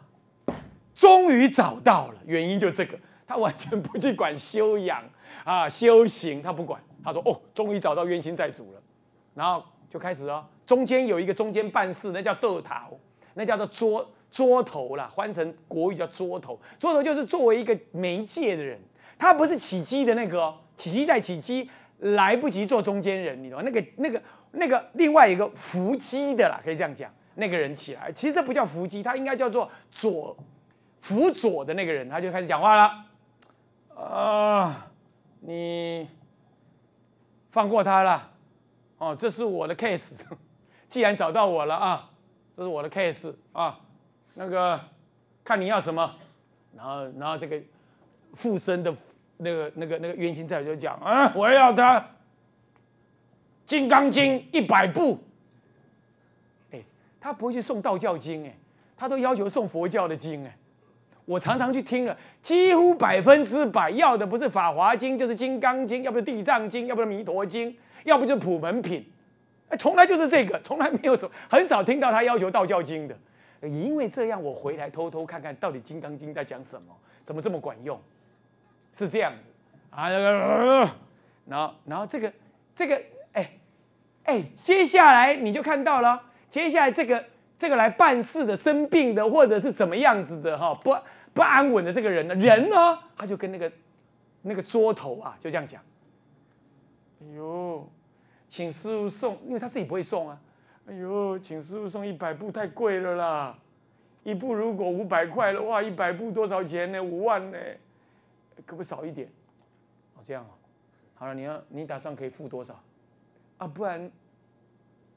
终于找到了原因，就这个，他完全不去管修养啊，修行他不管。他说：“哦，终于找到冤亲债主了。”然后就开始哦，中间有一个中间办事，那叫斗头，那叫做桌桌头了，换成国语叫桌头。桌头就是作为一个媒介的人，他不是起机的那个，起机在起机来不及做中间人，你知道？那个、那个、那个另外一个伏击的啦，可以这样讲。那个人起来，其实这不叫伏击，他应该叫做左辅佐的那个人，他就开始讲话了。啊，你放过他了，哦，这是我的 case，[laughs] 既然找到我了啊，这是我的 case 啊，那个看你要什么，然后然后这个附身的那个那个那个冤亲债主就讲啊，我要他《金刚经》一百部。他不会去送道教经哎，他都要求送佛教的经哎。我常常去听了，几乎百分之百要的不是《法华经》就是《金刚经》，要不《地藏经》，要不《弥陀经》，要不就《普门品》。哎，从来就是这个，从来没有什么，很少听到他要求道教经的。因为这样，我回来偷偷看看到底《金刚经》在讲什么，怎么这么管用？是这样的啊。然后，然后这个，这个，哎，哎，接下来你就看到了。接下来这个这个来办事的、生病的或者是怎么样子的哈，不不安稳的这个人呢？人呢？他就跟那个那个桌头啊，就这样讲。哎呦，请师傅送，因为他自己不会送啊。哎呦，请师傅送一百步太贵了啦，一步如果五百块的话，一百步多少钱呢？五万呢？可不可以少一点？哦，这样哦。好了，你要你打算可以付多少？啊，不然，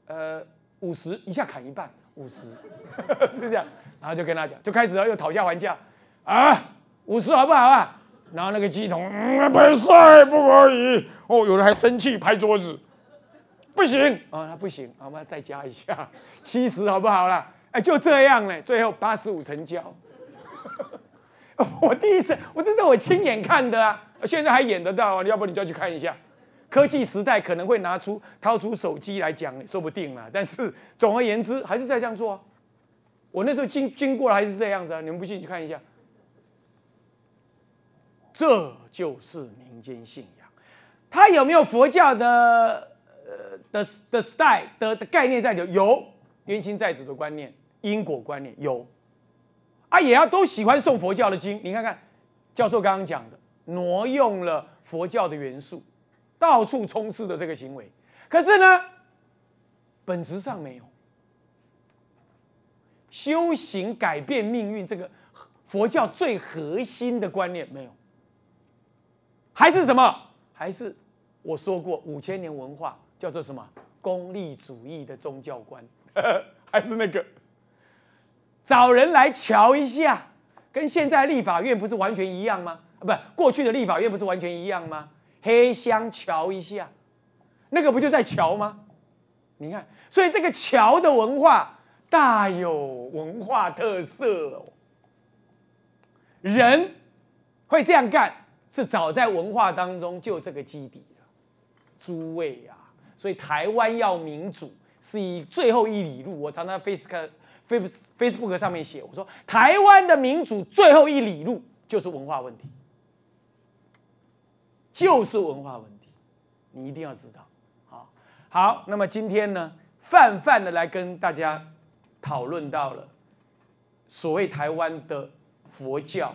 呃。五十一下砍一半，五十是这样，然后就跟他讲，就开始了又讨价还价，啊，五十好不好啊？然后那个桶，嗯，不帅不可以哦，有人还生气拍桌子，不行啊，他不行，我们再加一下，七十好不好啦？哎，就这样呢。最后八十五成交。[laughs] 我第一次，我真的我亲眼看的啊，现在还演得到，啊，要不你就去看一下。科技时代可能会拿出掏出手机来讲，说不定了。但是总而言之，还是在这样做啊。我那时候经经过还是这样子啊。你们不信，去看一下。这就是民间信仰。他有没有佛教的呃的的 style 的的概念在里？有冤亲债主的观念，因果观念有。啊，也要都喜欢诵佛教的经。你看看教授刚刚讲的，挪用了佛教的元素。到处充斥的这个行为，可是呢，本质上没有修行改变命运这个佛教最核心的观念没有，还是什么？还是我说过五千年文化叫做什么功利主义的宗教观？[laughs] 还是那个找人来瞧一下，跟现在立法院不是完全一样吗？啊，不过去的立法院不是完全一样吗？黑箱瞧一下，那个不就在瞧吗？你看，所以这个桥的文化大有文化特色哦。人会这样干，是早在文化当中就这个基底了。诸位啊，所以台湾要民主，是以最后一里路。我常常 Facebook、Facebook 上面写，我说台湾的民主最后一里路就是文化问题。就是文化问题，你一定要知道。好，好，那么今天呢，泛泛的来跟大家讨论到了所谓台湾的佛教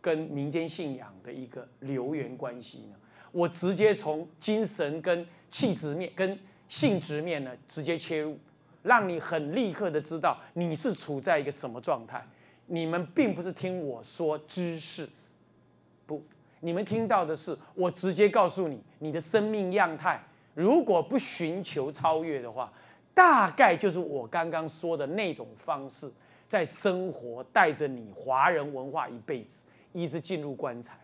跟民间信仰的一个流源关系呢，我直接从精神跟气质面、跟性质面呢直接切入，让你很立刻的知道你是处在一个什么状态。你们并不是听我说知识，不。你们听到的是，我直接告诉你，你的生命样态，如果不寻求超越的话，大概就是我刚刚说的那种方式，在生活带着你华人文化一辈子，一直进入棺材。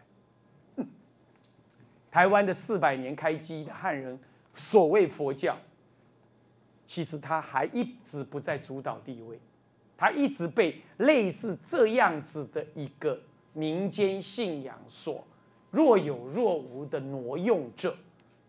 台湾的四百年开基的汉人，所谓佛教，其实他还一直不在主导地位，他一直被类似这样子的一个民间信仰所。若有若无的挪用着，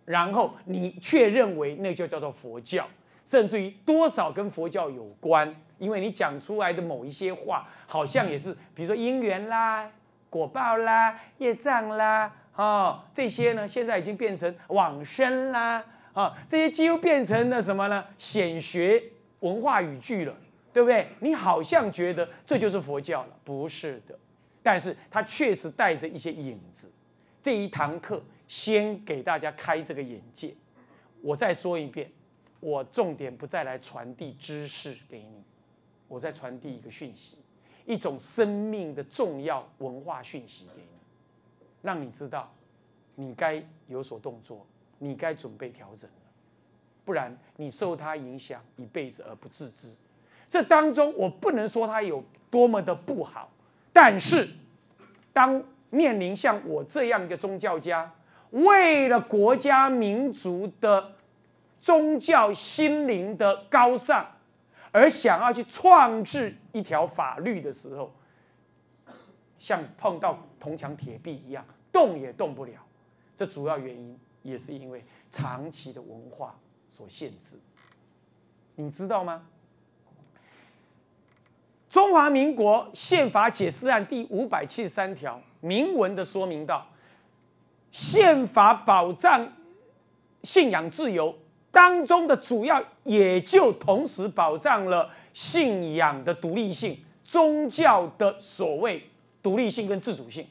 然后你却认为那就叫做佛教，甚至于多少跟佛教有关，因为你讲出来的某一些话，好像也是，比如说因缘啦、果报啦、业障啦，哦，这些呢，现在已经变成往生啦，啊，这些乎变成了什么呢？显学文化语句了，对不对？你好像觉得这就是佛教了，不是的，但是它确实带着一些影子。这一堂课先给大家开这个眼界。我再说一遍，我重点不再来传递知识给你，我再传递一个讯息，一种生命的重要文化讯息给你，让你知道你该有所动作，你该准备调整了，不然你受它影响一辈子而不自知。这当中我不能说它有多么的不好，但是当。面临像我这样一个宗教家，为了国家民族的宗教心灵的高尚，而想要去创制一条法律的时候，像碰到铜墙铁壁一样，动也动不了。这主要原因也是因为长期的文化所限制，你知道吗？中华民国宪法解释案第五百七十三条。明文的说明到，宪法保障信仰自由当中的主要，也就同时保障了信仰的独立性、宗教的所谓独立性跟自主性。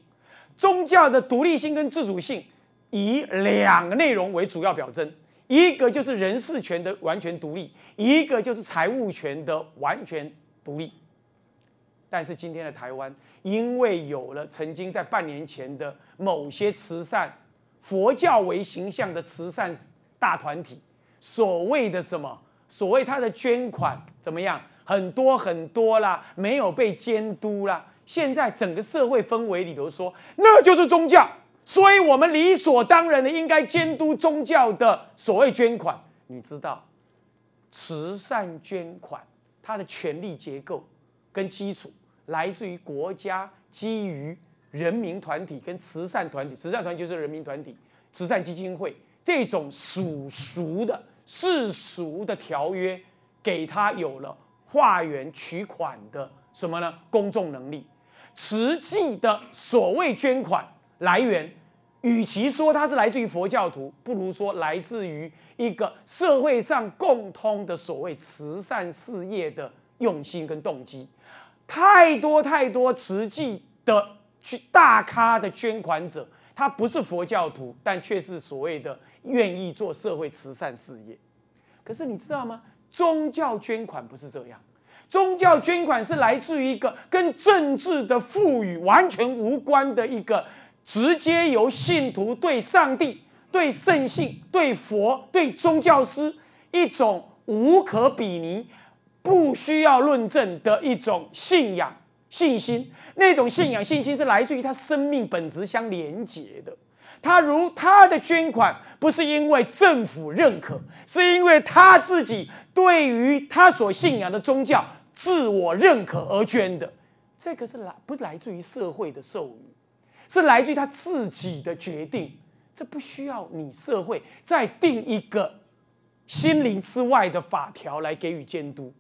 宗教的独立性跟自主性以两个内容为主要表征，一个就是人事权的完全独立，一个就是财务权的完全独立。但是今天的台湾，因为有了曾经在半年前的某些慈善、佛教为形象的慈善大团体，所谓的什么，所谓他的捐款怎么样，很多很多啦，没有被监督啦。现在整个社会氛围里头说，那就是宗教，所以我们理所当然的应该监督宗教的所谓捐款。你知道，慈善捐款它的权力结构跟基础。来自于国家，基于人民团体跟慈善团体，慈善团体就是人民团体，慈善基金会这种属俗的、世俗的条约，给他有了化缘取款的什么呢？公众能力，实际的所谓捐款来源，与其说它是来自于佛教徒，不如说来自于一个社会上共通的所谓慈善事业的用心跟动机。太多太多，慈济的去大咖的捐款者，他不是佛教徒，但却是所谓的愿意做社会慈善事业。可是你知道吗？宗教捐款不是这样，宗教捐款是来自于一个跟政治的赋予完全无关的一个，直接由信徒对上帝、对圣性、对佛、对宗教师一种无可比拟。不需要论证的一种信仰信心，那种信仰信心是来自于他生命本质相连接的。他如他的捐款不是因为政府认可，是因为他自己对于他所信仰的宗教自我认可而捐的。这个是来不来自于社会的授予，是来自于他自己的决定。这不需要你社会再定一个心灵之外的法条来给予监督。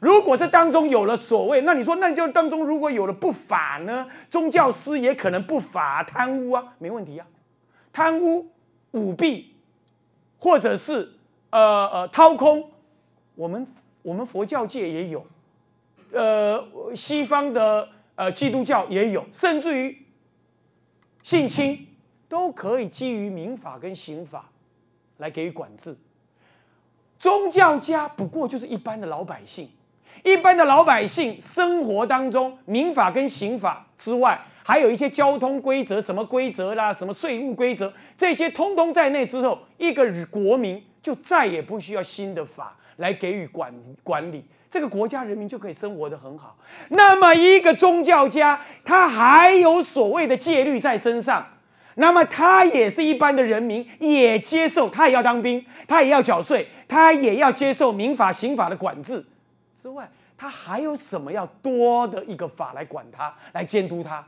如果是当中有了所谓，那你说，那你就当中如果有了不法呢？宗教师也可能不法贪污啊，没问题啊，贪污、舞弊，或者是呃呃掏空，我们我们佛教界也有，呃西方的呃基督教也有，甚至于性侵都可以基于民法跟刑法来给予管制。宗教家不过就是一般的老百姓。一般的老百姓生活当中，民法跟刑法之外，还有一些交通规则、什么规则啦、什么税务规则，这些通通在内之后，一个国民就再也不需要新的法来给予管管理，这个国家人民就可以生活的很好。那么，一个宗教家他还有所谓的戒律在身上，那么他也是一般的人民，也接受他也要当兵，他也要缴税，他也要接受民法、刑法的管制。之外，他还有什么要多的一个法来管他，来监督他？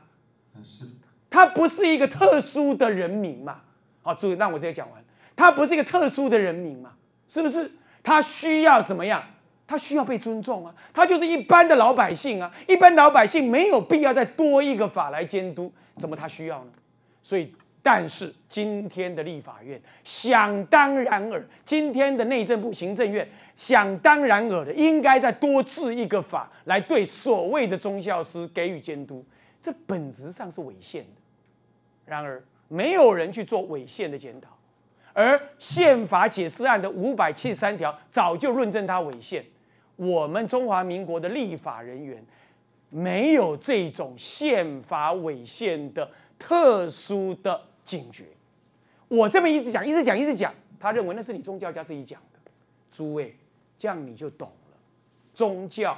是他不是一个特殊的人民嘛。好，注意，那我直接讲完，他不是一个特殊的人民嘛，是不是？他需要什么样？他需要被尊重啊！他就是一般的老百姓啊，一般老百姓没有必要再多一个法来监督，怎么他需要呢？所以。但是今天的立法院想当然尔，今天的内政部行政院想当然尔的，应该再多制一个法来对所谓的宗教师给予监督，这本质上是违宪的。然而没有人去做违宪的检讨，而宪法解释案的五百七十三条早就论证它违宪。我们中华民国的立法人员没有这种宪法违宪的特殊的。警觉！我这么一直讲，一直讲，一直讲，他认为那是你宗教家自己讲的。诸位，这样你就懂了。宗教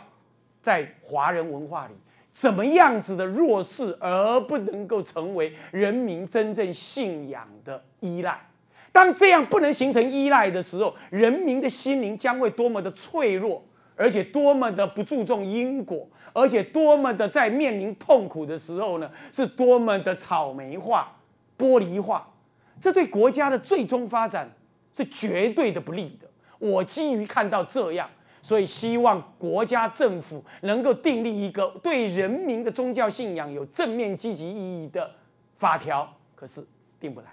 在华人文化里怎么样子的弱势，而不能够成为人民真正信仰的依赖。当这样不能形成依赖的时候，人民的心灵将会多么的脆弱，而且多么的不注重因果，而且多么的在面临痛苦的时候呢，是多么的草莓化。玻璃化，这对国家的最终发展是绝对的不利的。我基于看到这样，所以希望国家政府能够订立一个对人民的宗教信仰有正面积极意义的法条。可是定不来，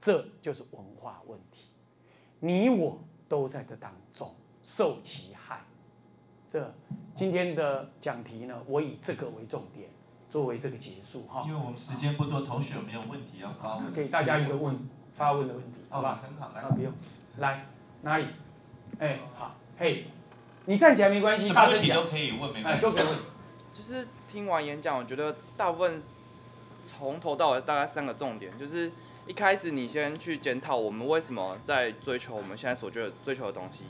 这就是文化问题。你我都在这当中受其害。这今天的讲题呢，我以这个为重点。作为这个结束哈，因为我们时间不多，同学有没有问题要发问？[laughs] 给大家一个问发问的问题，好吧？很好，来，不用，来，哪里？哎，好，嘿，你站起来没关系，大声讲都可以问，没关系，都可以问。就是听完演讲，我觉得大部分从头到尾大概三个重点，就是一开始你先去检讨我们为什么在追求我们现在所觉得追求的东西，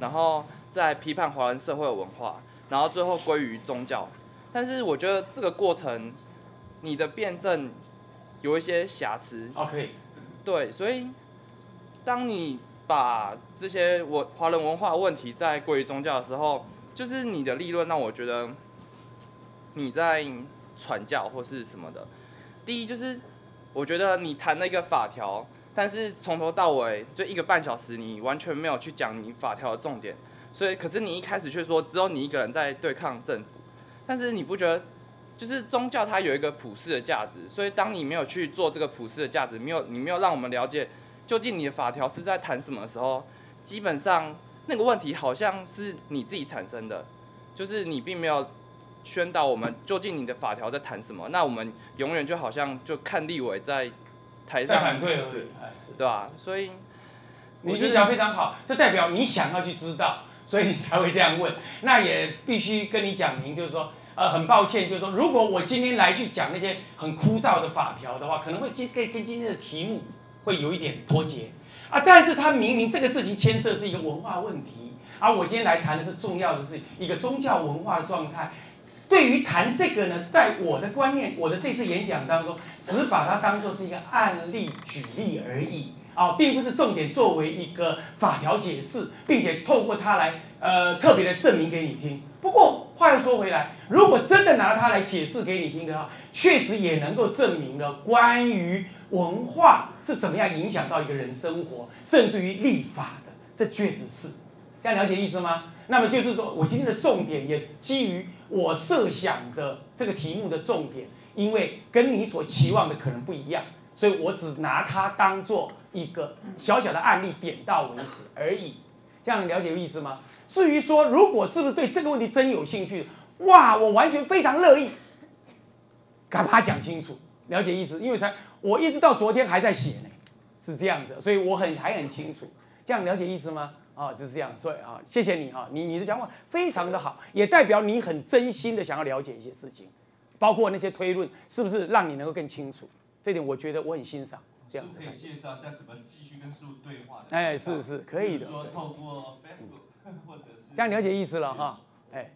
然后再批判华人社会的文化，然后最后归于宗教。但是我觉得这个过程，你的辩证有一些瑕疵。哦，可以。对，所以当你把这些我华人文化问题在归于宗教的时候，就是你的立论。让我觉得你在传教或是什么的。第一就是我觉得你谈了一个法条，但是从头到尾就一个半小时，你完全没有去讲你法条的重点。所以，可是你一开始却说只有你一个人在对抗政府。但是你不觉得，就是宗教它有一个普世的价值，所以当你没有去做这个普世的价值，没有你没有让我们了解究竟你的法条是在谈什么的时候，基本上那个问题好像是你自己产生的，就是你并没有宣导我们究竟你的法条在谈什么，那我们永远就好像就看立委在台上反对而已，对吧？所以你的讲非常好，这代表你想要去知道。所以你才会这样问，那也必须跟你讲明，就是说，呃，很抱歉，就是说，如果我今天来去讲那些很枯燥的法条的话，可能会今跟跟今天的题目会有一点脱节啊。但是它明明这个事情牵涉是一个文化问题，而我今天来谈的是重要的，是一个宗教文化的状态。对于谈这个呢，在我的观念，我的这次演讲当中，只把它当作是一个案例举例而已。啊，并不是重点作为一个法条解释，并且透过它来呃特别的证明给你听。不过话又说回来，如果真的拿它来解释给你听的话，确实也能够证明了关于文化是怎么样影响到一个人生活，甚至于立法的，这确实是这样了解意思吗？那么就是说我今天的重点也基于我设想的这个题目的重点，因为跟你所期望的可能不一样，所以我只拿它当做。一个小小的案例，点到为止而已，这样了解意思吗？至于说，如果是不是对这个问题真有兴趣，哇，我完全非常乐意，嘎快讲清楚，了解意思。因为才我一直到昨天还在写呢，是这样子，所以我很还很清楚，这样了解意思吗？啊，就是这样，所以啊，谢谢你哈，你你的讲话非常的好，也代表你很真心的想要了解一些事情，包括那些推论，是不是让你能够更清楚？这点我觉得我很欣赏。这样可以介绍一下怎么继续跟师傅对话的。哎，是是，可以的。说透过 Facebook 或者是这样了解意思了哈。哎，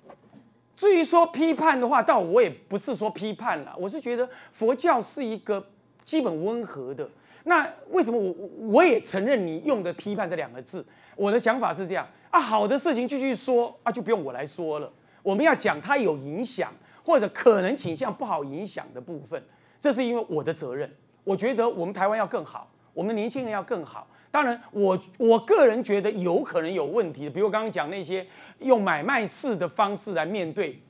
至于说批判的话，倒我也不是说批判了，我是觉得佛教是一个基本温和的。那为什么我我也承认你用的批判这两个字？我的想法是这样啊，好的事情继续说啊，就不用我来说了。我们要讲它有影响或者可能倾向不好影响的部分，这是因为我的责任。我觉得我们台湾要更好，我们年轻人要更好。当然，我我个人觉得有可能有问题。比如我刚刚讲那些用买卖式的方式来面对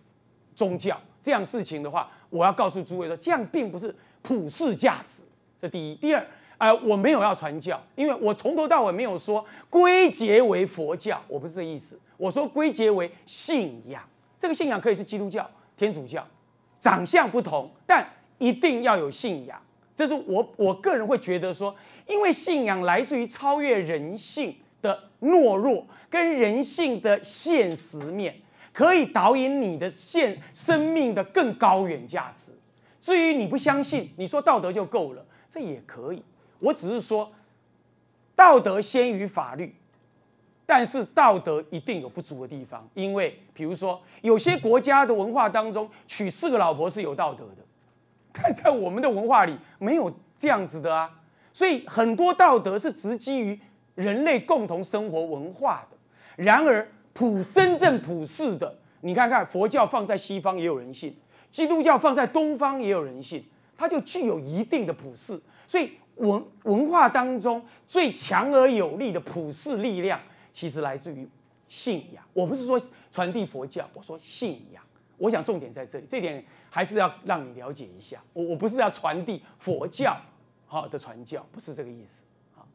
宗教这样事情的话，我要告诉诸位说，这样并不是普世价值。这第一，第二，呃，我没有要传教，因为我从头到尾没有说归结为佛教，我不是这意思。我说归结为信仰，这个信仰可以是基督教、天主教，长相不同，但一定要有信仰。这是我我个人会觉得说，因为信仰来自于超越人性的懦弱跟人性的现实面，可以导引你的现生命的更高远价值。至于你不相信，你说道德就够了，这也可以。我只是说，道德先于法律，但是道德一定有不足的地方，因为比如说有些国家的文化当中，娶四个老婆是有道德的。但 [laughs] 在我们的文化里没有这样子的啊，所以很多道德是直基于人类共同生活文化的。然而普真正普世的，你看看佛教放在西方也有人信，基督教放在东方也有人信，它就具有一定的普世。所以文文化当中最强而有力的普世力量，其实来自于信仰。我不是说传递佛教，我说信仰。我想重点在这里，这点还是要让你了解一下。我我不是要传递佛教，好的传教，不是这个意思，好，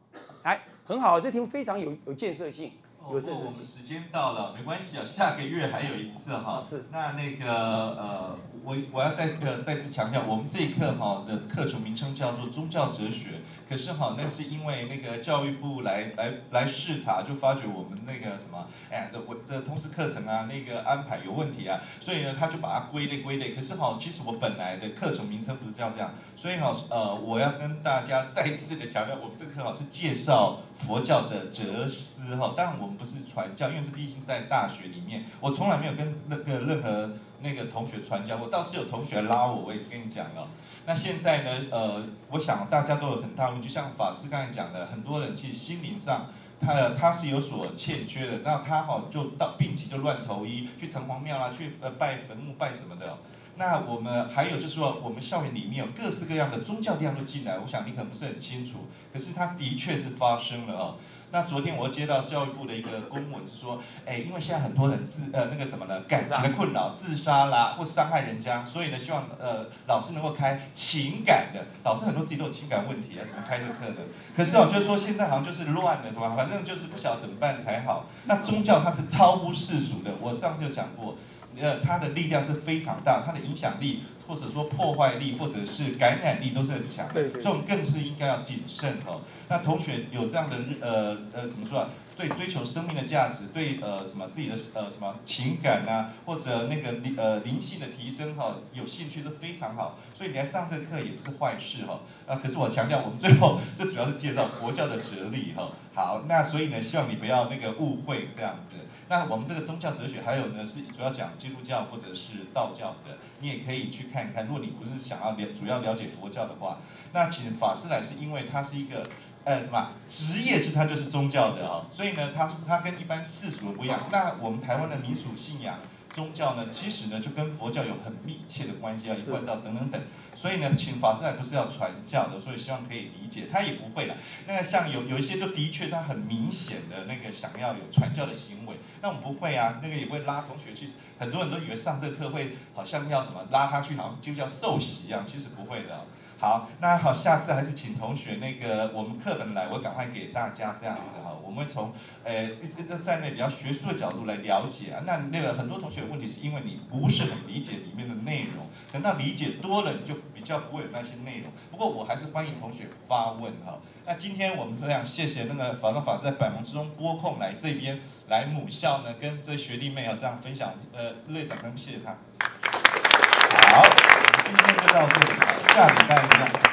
来，很好，这题目非常有有建设性，有建设性。时间到了，没关系啊，下个月还有一次哈。是。那那个呃，我我要再呃再次强调，我们这一课哈的课程名称叫做宗教哲学。可是哈，那是因为那个教育部来来来视察，就发觉我们那个什么，哎这这这通识课程啊，那个安排有问题啊，所以呢，他就把它归类归类。可是哈，其实我本来的课程名称不是叫这样，所以哈，呃，我要跟大家再次的强调，我们这课哈是介绍佛教的哲思哈，当然我们不是传教，因为毕竟在大学里面，我从来没有跟那个任何那个同学传教过，倒是有同学拉我，我一直跟你讲了。那现在呢？呃，我想大家都有很大问，就像法师刚才讲的，很多人其实心灵上，他他是有所欠缺的。那他好就到病急就乱投医，去城隍庙啦，去呃拜坟墓拜什么的。那我们还有就是说，我们校园里面有各式各样的宗教量都进来，我想你可能不是很清楚，可是他的确是发生了哦。那昨天我接到教育部的一个公文，是说，哎，因为现在很多人自呃那个什么呢，感情的困扰，自杀啦或伤害人家，所以呢，希望呃老师能够开情感的，老师很多自己都有情感问题啊，怎么开这课呢？可是哦，就是说现在好像就是乱了，对吧？反正就是不晓得怎么办才好。那宗教它是超乎世俗的，我上次就讲过。呃，它的力量是非常大，它的影响力或者说破坏力或者是感染力都是很强，这种更是应该要谨慎哈。那同学有这样的呃呃，怎么说啊？对追求生命的价值，对呃什么自己的呃什么情感啊，或者那个灵呃灵性的提升哈，有兴趣是非常好。所以你来上这课也不是坏事哈。啊，可是我强调，我们最后这主要是介绍佛教的哲理哈。好，那所以呢，希望你不要那个误会这样子。那我们这个宗教哲学还有呢，是主要讲基督教或者是道教的，你也可以去看一看。如果你不是想要了主要了解佛教的话，那请法师来是因为他是一个，呃，什么职业是他就是宗教的啊，所以呢，他他跟一般世俗不一样。那我们台湾的民俗信仰宗教呢，其实呢就跟佛教有很密切的关系啊，一到道等等等。所以呢，请法师来不是要传教的，所以希望可以理解，他也不会啦。那像有有一些，就的确他很明显的那个想要有传教的行为，那我们不会啊，那个也不会拉同学去。很多人都以为上这课会好像要什么拉他去，好像就叫受洗一样，其实不会的。好，那好，下次还是请同学那个我们课本来，我赶快给大家这样子哈。我们从诶在那比较学术的角度来了解啊，那那个很多同学有问题，是因为你不是很理解里面的内容，等到理解多了，你就比较不会有那些内容。不过我还是欢迎同学发问哈。那今天我们非常谢谢那个法政法师在百忙之中拨空来这边来母校呢，跟这学弟妹啊这样分享，呃，热掌声谢谢他。好。今天就到这里，下礼拜见。